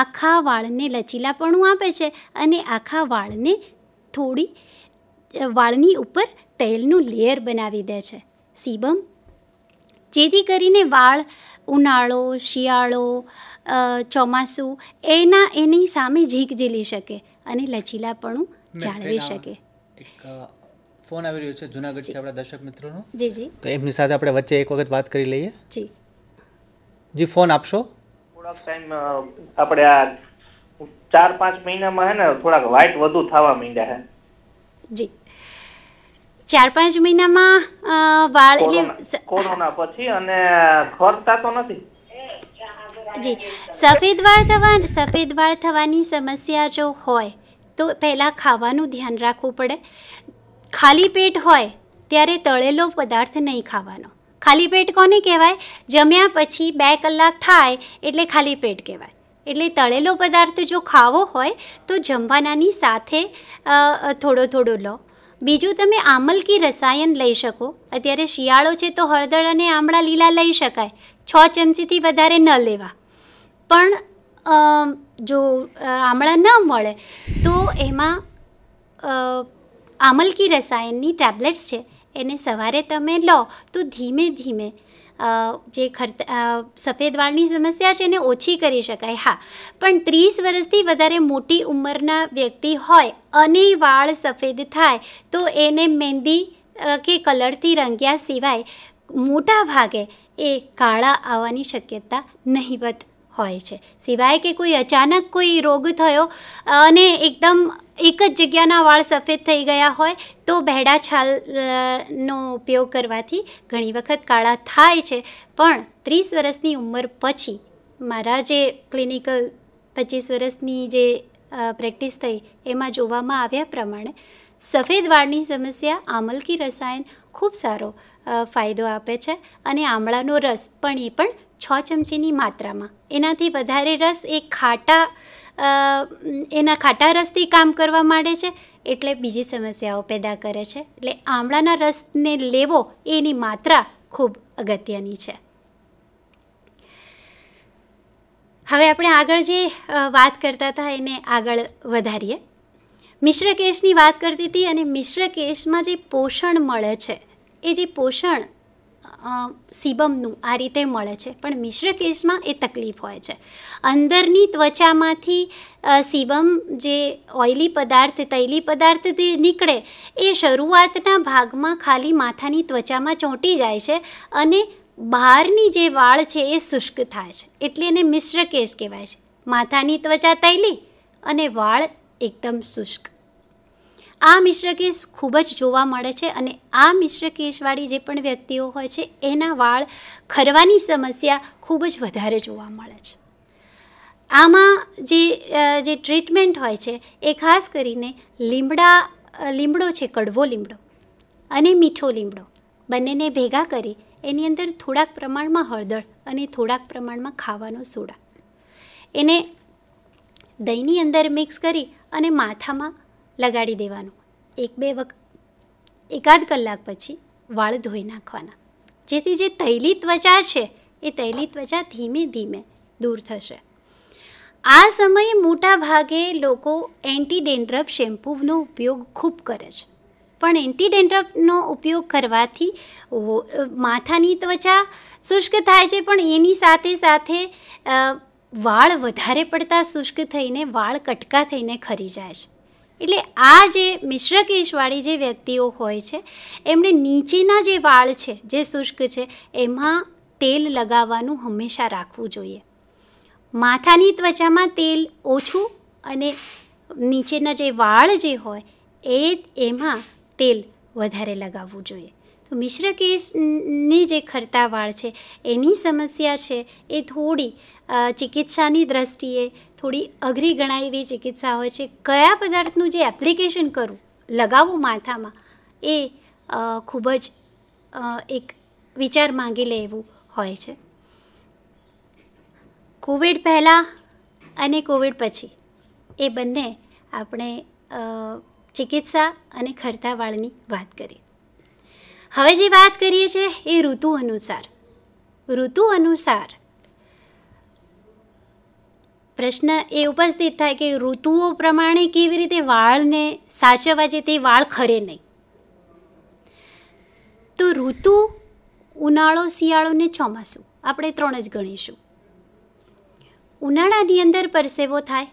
આખા વાળને લચીલાપણું આપે છે અને આખા વાળને થોડી વાળની ઉપર તૈલનું લેયર બનાવી દે છે સીબમ જેથી કરીને વાળ ઉનાળો શિયાળો ચોમાસું એના એની સામે ઝીક ઝીલી શકે અને લચીલાપણું જાળવી શકે ફોન આવી રહ્યો છે જુનાગઢથી આપણા દર્શક મિત્રોનો જી જી તો એમની સાથે આપણે વચ્ચે એક વખત વાત કરી લઈએ જી જી ફોન આપશો થોડાક ટાઈમ આપણે આ ચાર પાંચ મહિનામાં હે ને થોડાક વ્હાઇટ વધુ થવા માંડ્યા હે જી ચાર પાંચ મહિનામાં વાળ એટલે કોરોના પછી અને ખર્ચતા તો નથી જી સફેદ વાળ થવા સફેદ વાળ થવાની સમસ્યા જો હોય તો પહેલાં ખાવાનું ધ્યાન રાખવું પડે ખાલી પેટ હોય ત્યારે તળેલો પદાર્થ નહીં ખાવાનો ખાલી પેટ કોને કહેવાય જમ્યા પછી બે કલાક થાય એટલે ખાલી પેટ કહેવાય એટલે તળેલો પદાર્થ જો ખાવો હોય તો જમવાનાની સાથે થોડો થોડો લો બીજું તમે આમલ કે રસાયણ લઈ શકો અત્યારે શિયાળો છે તો હળદર અને આમળા લીલા લઈ શકાય છ ચમચીથી વધારે ન લેવા પણ જો આમળા ન મળે તો એમાં આમલકી રસાયણની ટેબ્લેટ્સ છે એને સવારે તમે લો તો ધીમે ધીમે જે ખર્ચ સફેદ વાળની સમસ્યા છે એને ઓછી કરી શકાય હા પણ ત્રીસ વર્ષથી વધારે મોટી ઉંમરના વ્યક્તિ હોય અને વાળ સફેદ થાય તો એને મહેંદી કે કલરથી રંગ્યા સિવાય મોટા ભાગે એ કાળા આવવાની શક્યતા નહીવત હોય છે સિવાય કે કોઈ અચાનક કોઈ રોગ થયો અને એકદમ એક જ જગ્યાના વાળ સફેદ થઈ ગયા હોય તો ભેડા છાલનો ઉપયોગ કરવાથી ઘણી વખત કાળા થાય છે પણ ત્રીસ વર્ષની ઉંમર પછી મારા જે ક્લિનિકલ પચીસ વર્ષની જે પ્રેક્ટિસ થઈ એમાં જોવામાં આવ્યા પ્રમાણે સફેદ વાળની સમસ્યા આમલકી રસાયણ ખૂબ સારો ફાયદો આપે છે અને આમળાનો રસ પણ એ પણ છ ચમચીની માત્રામાં એનાથી વધારે રસ એ ખાટા એના ખાટા રસથી કામ કરવા માંડે છે એટલે બીજી સમસ્યાઓ પેદા કરે છે એટલે આમળાના રસને લેવો એની માત્રા ખૂબ અગત્યની છે હવે આપણે આગળ જે વાત કરતા હતા એને આગળ વધારીએ મિશ્ર કેશની વાત કરતી હતી અને મિશ્ર કેશમાં જે પોષણ મળે છે એ જે પોષણ સીબમનું આ રીતે મળે છે પણ મિશ્ર કેસમાં એ તકલીફ હોય છે અંદરની ત્વચામાંથી સીબમ જે ઓઇલી પદાર્થ તૈલી પદાર્થ જે નીકળે એ શરૂઆતના ભાગમાં ખાલી માથાની ત્વચામાં ચોંટી જાય છે અને બહારની જે વાળ છે એ શુષ્ક થાય છે એટલે એને મિશ્ર કેસ કહેવાય છે માથાની ત્વચા તૈલી અને વાળ એકદમ શુષ્ક આ મિશ્ર કેસ ખૂબ જ જોવા મળે છે અને આ મિશ્ર કેસવાળી જે પણ વ્યક્તિઓ હોય છે એના વાળ ખરવાની સમસ્યા ખૂબ જ વધારે જોવા મળે છે આમાં જે જે ટ્રીટમેન્ટ હોય છે એ ખાસ કરીને લીમડા લીમડો છે કડવો લીમડો અને મીઠો લીમડો બંનેને ભેગા કરી એની અંદર થોડાક પ્રમાણમાં હળદર અને થોડાક પ્રમાણમાં ખાવાનો સોડા એને દહીંની અંદર મિક્સ કરી અને માથામાં લગાડી દેવાનું એક બે વખત એકાદ કલાક પછી વાળ ધોઈ નાખવાના જેથી જે તૈલી ત્વચા છે એ તૈલી ત્વચા ધીમે ધીમે દૂર થશે આ સમયે મોટા ભાગે લોકો એન્ટી ડેન્ડ્રફ શેમ્પૂનો ઉપયોગ ખૂબ કરે છે પણ એન્ટી ડેન્ડ્રફનો ઉપયોગ કરવાથી માથાની ત્વચા શુષ્ક થાય છે પણ એની સાથે સાથે વાળ વધારે પડતા શુષ્ક થઈને વાળ કટકા થઈને ખરી જાય છે એટલે આ જે મિશ્ર કેશવાળી જે વ્યક્તિઓ હોય છે એમણે નીચેના જે વાળ છે જે શુષ્ક છે એમાં તેલ લગાવવાનું હંમેશા રાખવું જોઈએ માથાની ત્વચામાં તેલ ઓછું અને નીચેના જે વાળ જે હોય એ એમાં તેલ વધારે લગાવવું જોઈએ તો મિશ્ર કેસની જે ખરતા વાળ છે એની સમસ્યા છે એ થોડી ચિકિત્સાની દ્રષ્ટિએ થોડી અઘરી ગણાય એવી ચિકિત્સા હોય છે કયા પદાર્થનું જે એપ્લિકેશન કરવું લગાવવું માથામાં એ ખૂબ જ એક વિચાર માંગી લે એવું હોય છે કોવિડ પહેલાં અને કોવિડ પછી એ બંને આપણે ચિકિત્સા અને ખર્તાવાળની વાત કરી હવે જે વાત કરીએ છીએ એ ઋતુ અનુસાર ઋતુ અનુસાર પ્રશ્ન એ ઉપસ્થિત થાય કે ઋતુઓ પ્રમાણે કેવી રીતે વાળને સાચવવા છે તે વાળ ખરે નહીં તો ઋતુ ઉનાળો શિયાળો ને ચોમાસું આપણે ત્રણ જ ગણીશું ઉનાળાની અંદર પરસેવો થાય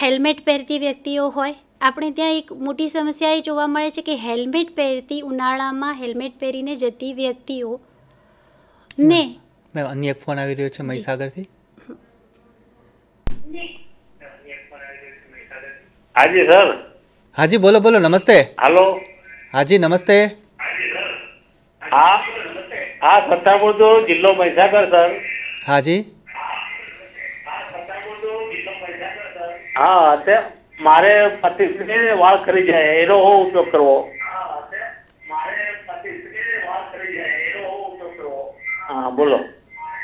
હેલ્મેટ પહેરતી વ્યક્તિઓ હોય આપણે ત્યાં એક મોટી સમસ્યા એ જોવા મળે છે કે હેલ્મેટ પહેરતી ઉનાળામાં હેલ્મેટ પહેરીને જતી વ્યક્તિઓ ને અન્ય એક ફોન આવી રહ્યો છે મહીસાગરથી हाँ जी सर हाँ जी बोलो बोलो नमस्ते हेलो हाँ जी नमस्ते हाँ हाँ सत्तापुर तो जिलो મહીસાગર સર હા જી હા તે મારે પતિને વાળ કરી જાય એનો હું ઉપયોગ કરવો હા બોલો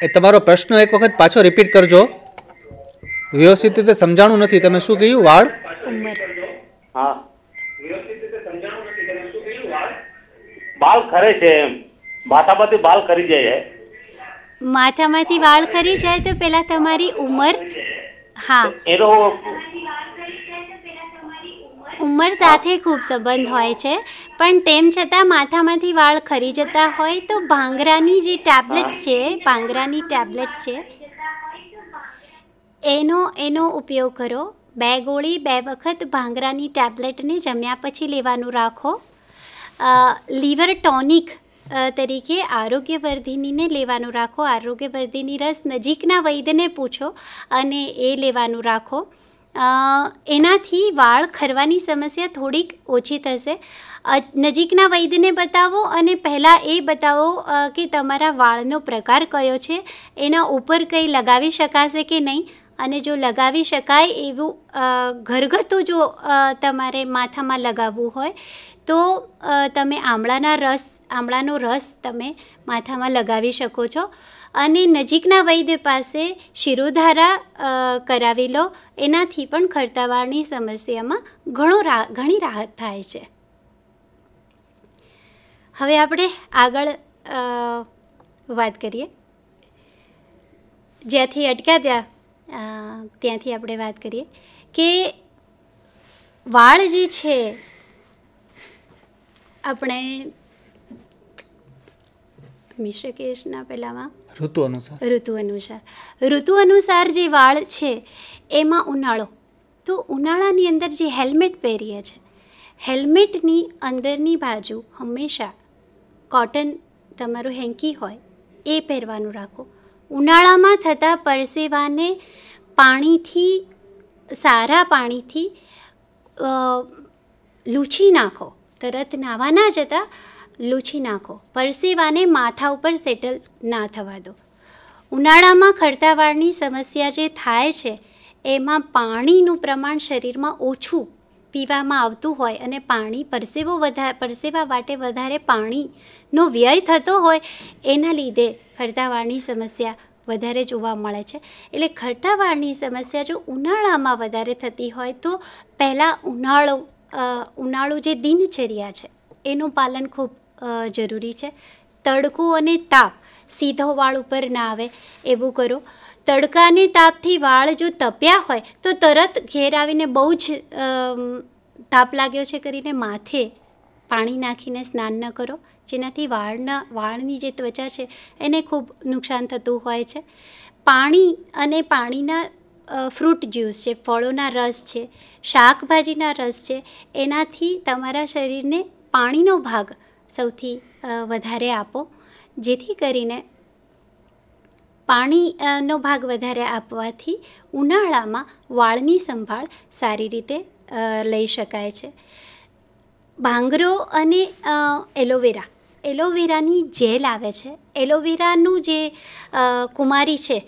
એ તમારો પ્રશ્ન એક વખત પાછો રિપીટ કરજો વ્યવસ્થિત રીતે સમજાણું નથી તમે શું કહ્યું વાળ ઉંમર હા બાલ ખરે છે એમ માથામાંથી બાલ ખરી જાય માથામાંથી વાળ ખરી જાય તો પેલા તમારી ઉંમર હા એનો ઉંમર સાથે ખૂબ સંબંધ હોય છે પણ તેમ છતાં માથામાંથી વાળ ખરી જતા હોય તો ભાંગરાની જે ટેબ્લેટ્સ છે ભાંગરાની ટેબ્લેટ્સ છે એનો એનો ઉપયોગ કરો બે ગોળી બે વખત ભાંગરાની ટેબ્લેટને જમ્યા પછી લેવાનું રાખો લીવર ટોનિક તરીકે આરોગ્યવર્ધિનીને લેવાનું રાખો આરોગ્યવર્ધિની રસ નજીકના વૈદ્યને પૂછો અને એ લેવાનું રાખો એનાથી વાળ ખરવાની સમસ્યા થોડીક ઓછી થશે નજીકના વૈદ્યને બતાવો અને પહેલાં એ બતાવો કે તમારા વાળનો પ્રકાર કયો છે એના ઉપર કંઈ લગાવી શકાશે કે નહીં અને જો લગાવી શકાય એવું ઘરગથ્થું જો તમારે માથામાં લગાવવું હોય તો તમે આમળાના રસ આમળાનો રસ તમે માથામાં લગાવી શકો છો અને નજીકના વૈદ્ય પાસે શિરોધારા કરાવી લો એનાથી પણ ખરતાવાળની સમસ્યામાં ઘણો ઘણી રાહત થાય છે હવે આપણે આગળ વાત કરીએ જ્યાંથી અટક્યા ત્યાં ત્યાંથી આપણે વાત કરીએ કે વાળ જે છે આપણે મિશ્રકેશના કેશના પહેલામાં ઋતુ અનુસાર ઋતુ અનુસાર ઋતુ અનુસાર જે વાળ છે એમાં ઉનાળો તો ઉનાળાની અંદર જે હેલ્મેટ પહેરીએ છે હેલ્મેટની અંદરની બાજુ હંમેશા કોટન તમારું હેન્કી હોય એ પહેરવાનું રાખો ઉનાળામાં થતા પરસેવાને પાણીથી સારા પાણીથી લૂછી નાખો તરત નાહવા જતાં લૂછી નાખો પરસેવાને માથા ઉપર સેટલ ના થવા દો ઉનાળામાં ખરતા સમસ્યા જે થાય છે એમાં પાણીનું પ્રમાણ શરીરમાં ઓછું પીવામાં આવતું હોય અને પાણી પરસેવો વધારે પરસેવા માટે વધારે પાણીનો વ્યય થતો હોય એના લીધે ખરતાવાળની સમસ્યા વધારે જોવા મળે છે એટલે ખરતાવાળની સમસ્યા જો ઉનાળામાં વધારે થતી હોય તો પહેલાં ઉનાળો ઉનાળો જે દિનચર્યા છે એનું પાલન ખૂબ જરૂરી છે તડકો અને તાપ સીધો વાળ ઉપર ના આવે એવું કરો તડકાની તાપથી વાળ જો તપ્યા હોય તો તરત ઘેર આવીને બહુ જ તાપ લાગ્યો છે કરીને માથે પાણી નાખીને સ્નાન ન કરો જેનાથી વાળના વાળની જે ત્વચા છે એને ખૂબ નુકસાન થતું હોય છે પાણી અને પાણીના ફ્રૂટ જ્યુસ છે ફળોના રસ છે શાકભાજીના રસ છે એનાથી તમારા શરીરને પાણીનો ભાગ સૌથી વધારે આપો જેથી કરીને પાણીનો ભાગ વધારે આપવાથી ઉનાળામાં વાળની સંભાળ સારી રીતે લઈ શકાય છે ભાંગરો અને એલોવેરા એલોવેરાની જેલ આવે છે એલોવેરાનું જે કુમારી છે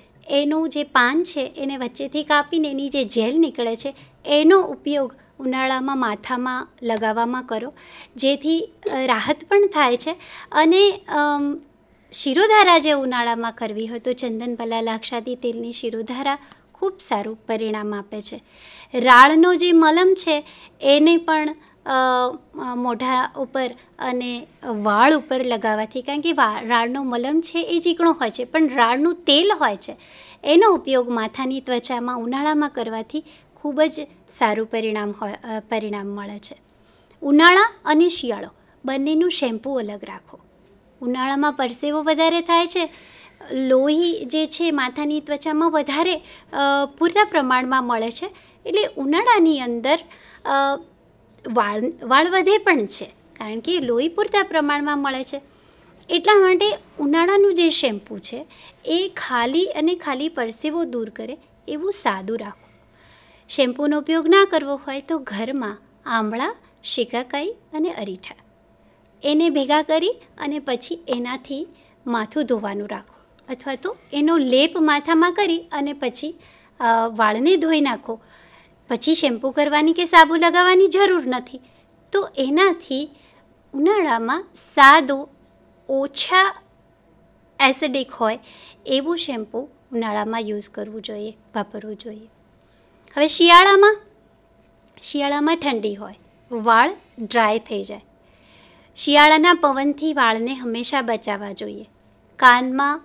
એનું જે પાન છે એને વચ્ચેથી કાપીને એની જે જેલ નીકળે છે એનો ઉપયોગ ઉનાળામાં માથામાં લગાવવામાં કરો જેથી રાહત પણ થાય છે અને શિરોધારા જે ઉનાળામાં કરવી હોય તો ચંદનપલા લાક્ષાદી તેલની શિરોધારા ખૂબ સારું પરિણામ આપે છે રાળનો જે મલમ છે એને પણ મોઢા ઉપર અને વાળ ઉપર લગાવવાથી કારણ કે રાળનો મલમ છે એ ચીકણો હોય છે પણ રાળનું તેલ હોય છે એનો ઉપયોગ માથાની ત્વચામાં ઉનાળામાં કરવાથી ખૂબ જ સારું પરિણામ હોય પરિણામ મળે છે ઉનાળા અને શિયાળો બંનેનું શેમ્પુ અલગ રાખો ઉનાળામાં પરસેવો વધારે થાય છે લોહી જે છે માથાની ત્વચામાં વધારે પૂરતા પ્રમાણમાં મળે છે એટલે ઉનાળાની અંદર વાળ વાળ વધે પણ છે કારણ કે લોહી પૂરતા પ્રમાણમાં મળે છે એટલા માટે ઉનાળાનું જે શેમ્પૂ છે એ ખાલી અને ખાલી પરસેવો દૂર કરે એવું સાદું રાખો શેમ્પૂનો ઉપયોગ ના કરવો હોય તો ઘરમાં આંબળા શિકાકાઈ અને અરીઠા એને ભેગા કરી અને પછી એનાથી માથું ધોવાનું રાખો અથવા તો એનો લેપ માથામાં કરી અને પછી વાળને ધોઈ નાખો પછી શેમ્પૂ કરવાની કે સાબુ લગાવવાની જરૂર નથી તો એનાથી ઉનાળામાં સાદો ઓછા એસિડિક હોય એવું શેમ્પૂ ઉનાળામાં યુઝ કરવું જોઈએ વાપરવું જોઈએ હવે શિયાળામાં શિયાળામાં ઠંડી હોય વાળ ડ્રાય થઈ જાય શિયાળાના પવનથી વાળને હંમેશા બચાવવા જોઈએ કાનમાં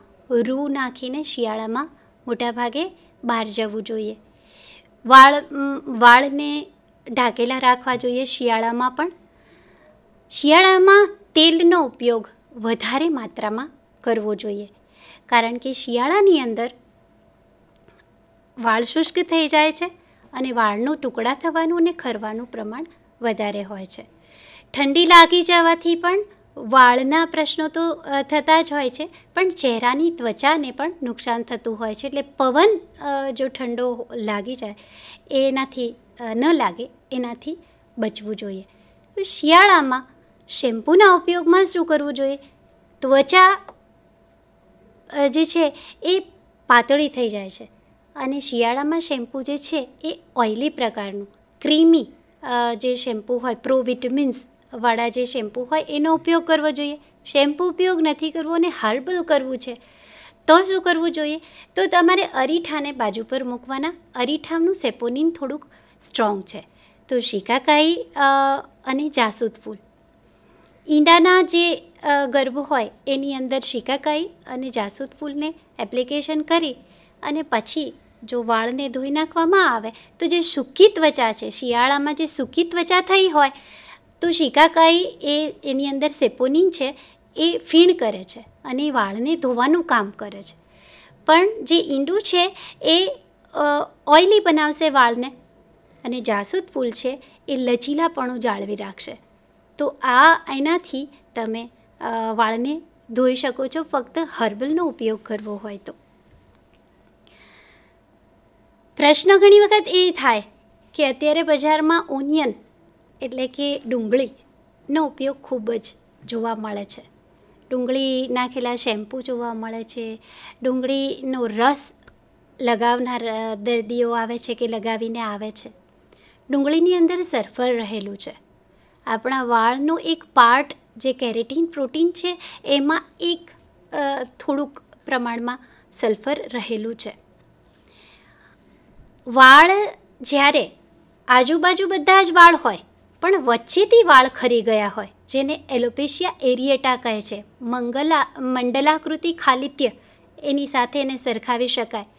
રૂ નાખીને શિયાળામાં મોટાભાગે બહાર જવું જોઈએ વાળ વાળને ઢાંકેલા રાખવા જોઈએ શિયાળામાં પણ શિયાળામાં તેલનો ઉપયોગ વધારે માત્રામાં કરવો જોઈએ કારણ કે શિયાળાની અંદર વાળ શુષ્ક થઈ જાય છે અને વાળનું ટુકડા થવાનું અને ખરવાનું પ્રમાણ વધારે હોય છે ઠંડી લાગી જવાથી પણ વાળના પ્રશ્નો તો થતા જ હોય છે પણ ચહેરાની ત્વચાને પણ નુકસાન થતું હોય છે એટલે પવન જો ઠંડો લાગી જાય એનાથી ન લાગે એનાથી બચવું જોઈએ શિયાળામાં શેમ્પૂના ઉપયોગમાં શું કરવું જોઈએ ત્વચા જે છે એ પાતળી થઈ જાય છે અને શિયાળામાં શેમ્પૂ જે છે એ ઓઇલી પ્રકારનું ક્રીમી જે શેમ્પૂ હોય પ્રો વિટામિન્સ વાળા જે શેમ્પૂ હોય એનો ઉપયોગ કરવો જોઈએ શેમ્પુ ઉપયોગ નથી કરવો અને હર્બલ કરવું છે તો શું કરવું જોઈએ તો તમારે અરીઠાને બાજુ પર મૂકવાના અરીઠાનું સેપોનિન થોડુંક સ્ટ્રોંગ છે તો શિકાકાઈ અને જાસૂદ ફૂલ ઈંડાના જે ગરબો હોય એની અંદર શિકાકાઈ અને જાસૂદ ફૂલને એપ્લિકેશન કરી અને પછી જો વાળને ધોઈ નાખવામાં આવે તો જે સૂકી ત્વચા છે શિયાળામાં જે સૂકી ત્વચા થઈ હોય તો શિકાકાઈ એ એની અંદર સેપોનિન છે એ ફીણ કરે છે અને વાળને ધોવાનું કામ કરે છે પણ જે ઈંડું છે એ ઓઇલી બનાવશે વાળને અને જાસૂદ ફૂલ છે એ લચીલાપણું જાળવી રાખશે તો આ એનાથી તમે વાળને ધોઈ શકો છો ફક્ત હર્બલનો ઉપયોગ કરવો હોય તો પ્રશ્ન ઘણી વખત એ થાય કે અત્યારે બજારમાં ઓનિયન એટલે કે ડુંગળીનો ઉપયોગ ખૂબ જ જોવા મળે છે ડુંગળી નાખેલા શેમ્પૂ જોવા મળે છે ડુંગળીનો રસ લગાવનાર દર્દીઓ આવે છે કે લગાવીને આવે છે ડુંગળીની અંદર સર્ફર રહેલું છે આપણા વાળનો એક પાર્ટ જે કેરેટીન પ્રોટીન છે એમાં એક થોડુંક પ્રમાણમાં સલ્ફર રહેલું છે વાળ જ્યારે આજુબાજુ બધા જ વાળ હોય પણ વચ્ચેથી વાળ ખરી ગયા હોય જેને એલોપેશિયા એરિએટા કહે છે મંગલા મંડલાકૃતિ ખાલિત્ય એની સાથે એને સરખાવી શકાય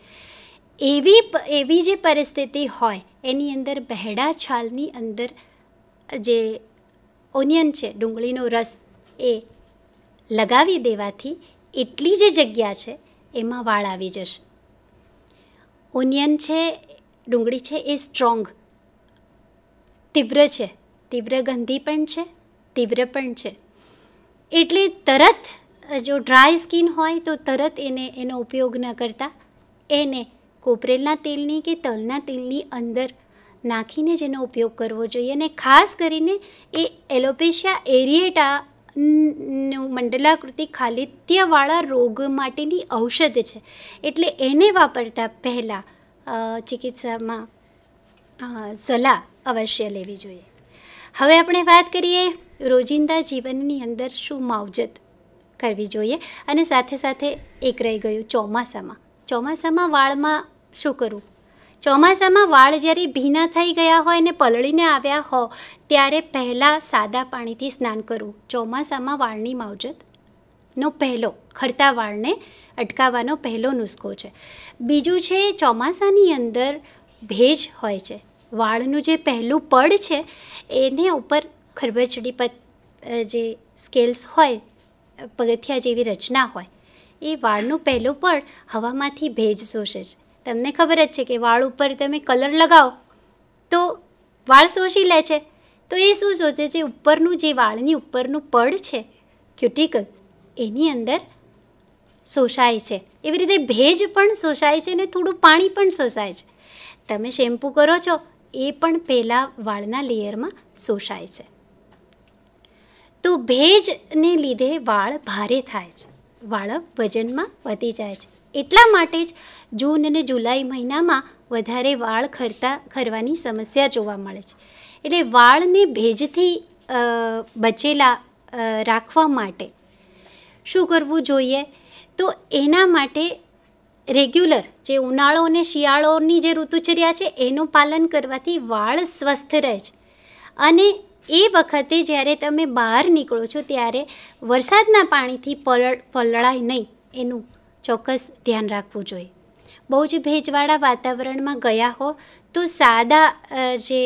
એવી એવી જે પરિસ્થિતિ હોય એની અંદર બહેડા છાલની અંદર જે ઓનિયન છે ડુંગળીનો રસ એ લગાવી દેવાથી એટલી જે જગ્યા છે એમાં વાળ આવી જશે ઓનિયન છે ડુંગળી છે એ સ્ટ્રોંગ તીવ્ર છે તીવ્ર ગંધી પણ છે તીવ્ર પણ છે એટલે તરત જો ડ્રાય સ્કિન હોય તો તરત એને એનો ઉપયોગ ન કરતા એને કોપરેલના તેલની કે તલના તેલની અંદર નાખીને જ એનો ઉપયોગ કરવો જોઈએ અને ખાસ કરીને એ એલોપેશિયા એરિએટા મંડલાકૃતિ ખાલિત્યવાળા રોગ માટેની ઔષધ છે એટલે એને વાપરતા પહેલાં ચિકિત્સામાં સલાહ અવશ્ય લેવી જોઈએ હવે આપણે વાત કરીએ રોજિંદા જીવનની અંદર શું માવજત કરવી જોઈએ અને સાથે સાથે એક રહી ગયું ચોમાસામાં ચોમાસામાં વાળમાં શું કરવું ચોમાસામાં વાળ જ્યારે ભીના થઈ ગયા હોય ને પલળીને આવ્યા હો ત્યારે પહેલાં સાદા પાણીથી સ્નાન કરવું ચોમાસામાં વાળની માવજત નો પહેલો ખરતા વાળને અટકાવવાનો પહેલો નુસ્ખો છે બીજું છે ચોમાસાની અંદર ભેજ હોય છે વાળનું જે પહેલું પડ છે એને ઉપર ખરબચડી પર જે સ્કેલ્સ હોય પગથિયા જેવી રચના હોય એ વાળનું પહેલું પડ હવામાંથી ભેજ શોષે છે તમને ખબર જ છે કે વાળ ઉપર તમે કલર લગાવો તો વાળ શોષી લે છે તો એ શું શોષે છે ઉપરનું જે વાળની ઉપરનું પડ છે ક્યુટિકલ એની અંદર શોષાય છે એવી રીતે ભેજ પણ શોષાય છે અને થોડું પાણી પણ શોષાય છે તમે શેમ્પૂ કરો છો એ પણ પહેલાં વાળના લેયરમાં શોષાય છે તો ભેજને લીધે વાળ ભારે થાય છે વાળ વજનમાં વધી જાય છે એટલા માટે જ જૂન અને જુલાઈ મહિનામાં વધારે વાળ ખરતા ખરવાની સમસ્યા જોવા મળે છે એટલે વાળને ભેજથી બચેલા રાખવા માટે શું કરવું જોઈએ તો એના માટે રેગ્યુલર જે ઉનાળો અને શિયાળોની જે ઋતુચર્યા છે એનું પાલન કરવાથી વાળ સ્વસ્થ રહે છે અને એ વખતે જ્યારે તમે બહાર નીકળો છો ત્યારે વરસાદના પાણીથી પલળ પલળાય નહીં એનું ચોક્કસ ધ્યાન રાખવું જોઈએ બહુ જ ભેજવાળા વાતાવરણમાં ગયા હો તો સાદા જે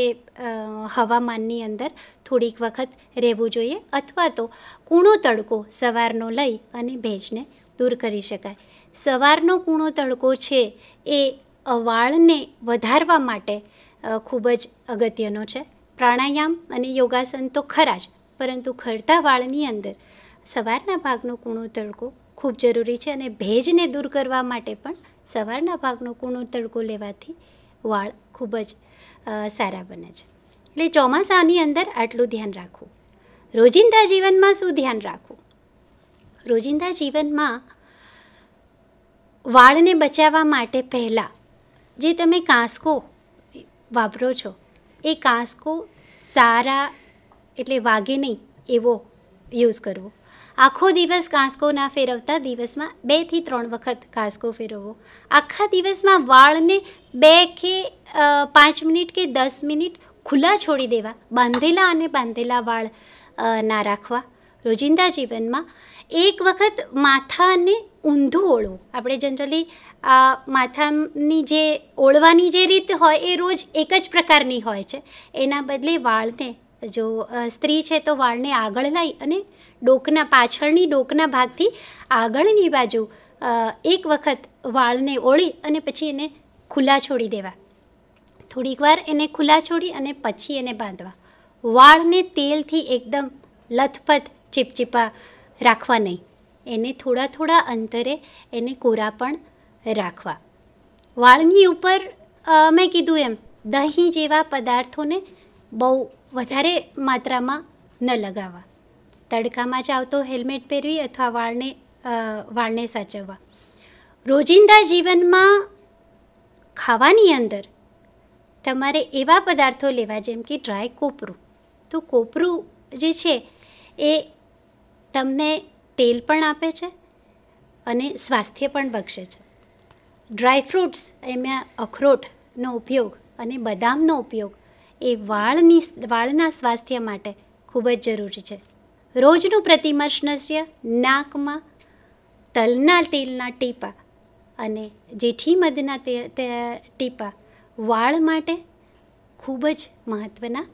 હવામાનની અંદર થોડીક વખત રહેવું જોઈએ અથવા તો કૂણો તડકો સવારનો લઈ અને ભેજને દૂર કરી શકાય સવારનો કૂણો તડકો છે એ વાળને વધારવા માટે ખૂબ જ અગત્યનો છે પ્રાણાયામ અને યોગાસન તો ખરા જ પરંતુ ખરતા વાળની અંદર સવારના ભાગનો કૂણો તડકો ખૂબ જરૂરી છે અને ભેજને દૂર કરવા માટે પણ સવારના ભાગનો કૂણો તડકો લેવાથી વાળ ખૂબ જ સારા બને છે એટલે ચોમાસાની અંદર આટલું ધ્યાન રાખવું રોજિંદા જીવનમાં શું ધ્યાન રાખવું રોજિંદા જીવનમાં વાળને બચાવવા માટે પહેલાં જે તમે કાંસકો વાપરો છો એ કાંસકો સારા એટલે વાગે નહીં એવો યુઝ કરવો આખો દિવસ કાંસકો ના ફેરવતા દિવસમાં બેથી ત્રણ વખત કાંસકો ફેરવવો આખા દિવસમાં વાળને બે કે પાંચ મિનિટ કે દસ મિનિટ ખુલ્લા છોડી દેવા બાંધેલા અને બાંધેલા વાળ ના રાખવા રોજિંદા જીવનમાં એક વખત માથાને ઊંધું આપણે જનરલી માથાની જે ઓળવાની જે રીત હોય એ રોજ એક જ પ્રકારની હોય છે એના બદલે વાળને જો સ્ત્રી છે તો વાળને આગળ લાવી અને ડોકના પાછળની ડોકના ભાગથી આગળની બાજુ એક વખત વાળને ઓળી અને પછી એને ખુલ્લા છોડી દેવા થોડીક વાર એને ખુલ્લા છોડી અને પછી એને બાંધવા વાળને તેલથી એકદમ લથપથ ચીપચીપા રાખવા નહીં એને થોડા થોડા અંતરે એને કોરા પણ રાખવા વાળની ઉપર મેં કીધું એમ દહીં જેવા પદાર્થોને બહુ વધારે માત્રામાં ન લગાવવા તડકામાં જ આવતો હેલ્મેટ પહેરવી અથવા વાળને વાળને સાચવવા રોજિંદા જીવનમાં ખાવાની અંદર તમારે એવા પદાર્થો લેવા જેમ કે ડ્રાય કોપરું તો કોપરું જે છે એ તમને તેલ પણ આપે છે અને સ્વાસ્થ્ય પણ બક્ષે છે ડ્રાય ફ્રૂટ્સ એમાં અખરોટનો ઉપયોગ અને બદામનો ઉપયોગ એ વાળની વાળના સ્વાસ્થ્ય માટે ખૂબ જ જરૂરી છે રોજનું પ્રતિમર્શનસ્ય નાકમાં તલના તેલના ટીપા અને જેઠી મધના ટીપા વાળ માટે ખૂબ જ મહત્ત્વના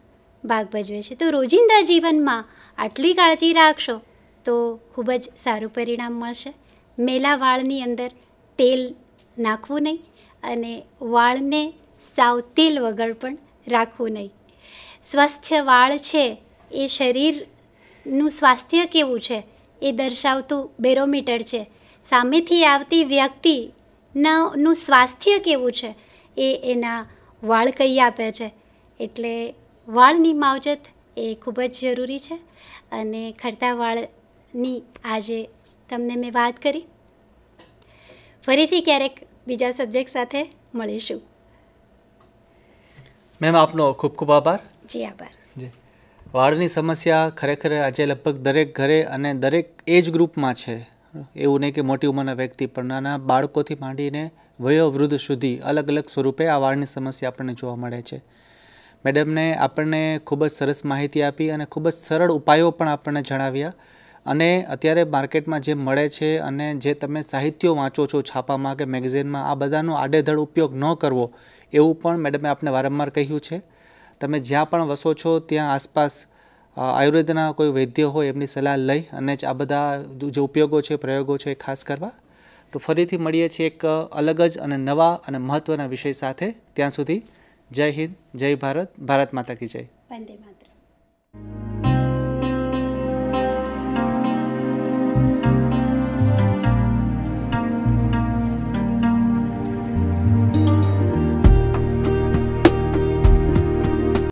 ભાગ ભજવે છે તો રોજિંદા જીવનમાં આટલી કાળજી રાખશો તો ખૂબ જ સારું પરિણામ મળશે મેલા વાળની અંદર તેલ નાખવું નહીં અને વાળને સાવ તેલ વગર પણ રાખવું નહીં સ્વસ્થ વાળ છે એ શરીરનું સ્વાસ્થ્ય કેવું છે એ દર્શાવતું બેરોમીટર છે સામેથી આવતી વ્યક્તિનું સ્વાસ્થ્ય કેવું છે એ એના વાળ કહી આપે છે એટલે વાળની માવજત એ ખૂબ જ જરૂરી છે અને ખરતા વાળ ની આજે તમને મેં વાત કરી ફરીથી ક્યારેક બીજા સબ્જેક્ટ સાથે મળીશું મેમ આપનો ખૂબ ખૂબ આભાર જી આભાર જી વાળની સમસ્યા ખરેખર આજે લગભગ દરેક ઘરે અને દરેક એજ ગ્રુપમાં છે એવું નહીં કે મોટી ઉંમરના વ્યક્તિ પણ નાના બાળકોથી માંડીને વયોવૃદ્ધ સુધી અલગ અલગ સ્વરૂપે આ વાળની સમસ્યા આપણને જોવા મળે છે મેડમને આપણને ખૂબ જ સરસ માહિતી આપી અને ખૂબ જ સરળ ઉપાયો પણ આપણને જણાવ્યા અને અત્યારે માર્કેટમાં જે મળે છે અને જે તમે સાહિત્યો વાંચો છો છાપામાં કે મેગેઝિનમાં આ બધાનો આડેધડ ઉપયોગ ન કરવો એવું પણ મેડમે આપને વારંવાર કહ્યું છે તમે જ્યાં પણ વસો છો ત્યાં આસપાસ આયુર્વેદના કોઈ વૈદ્ય હોય એમની સલાહ લઈ અને જ આ બધા જે ઉપયોગો છે પ્રયોગો છે એ ખાસ કરવા તો ફરીથી મળીએ છીએ એક અલગ જ અને નવા અને મહત્ત્વના વિષય સાથે ત્યાં સુધી જય હિન્દ જય ભારત ભારત માતા કી જય વંદે માતરમ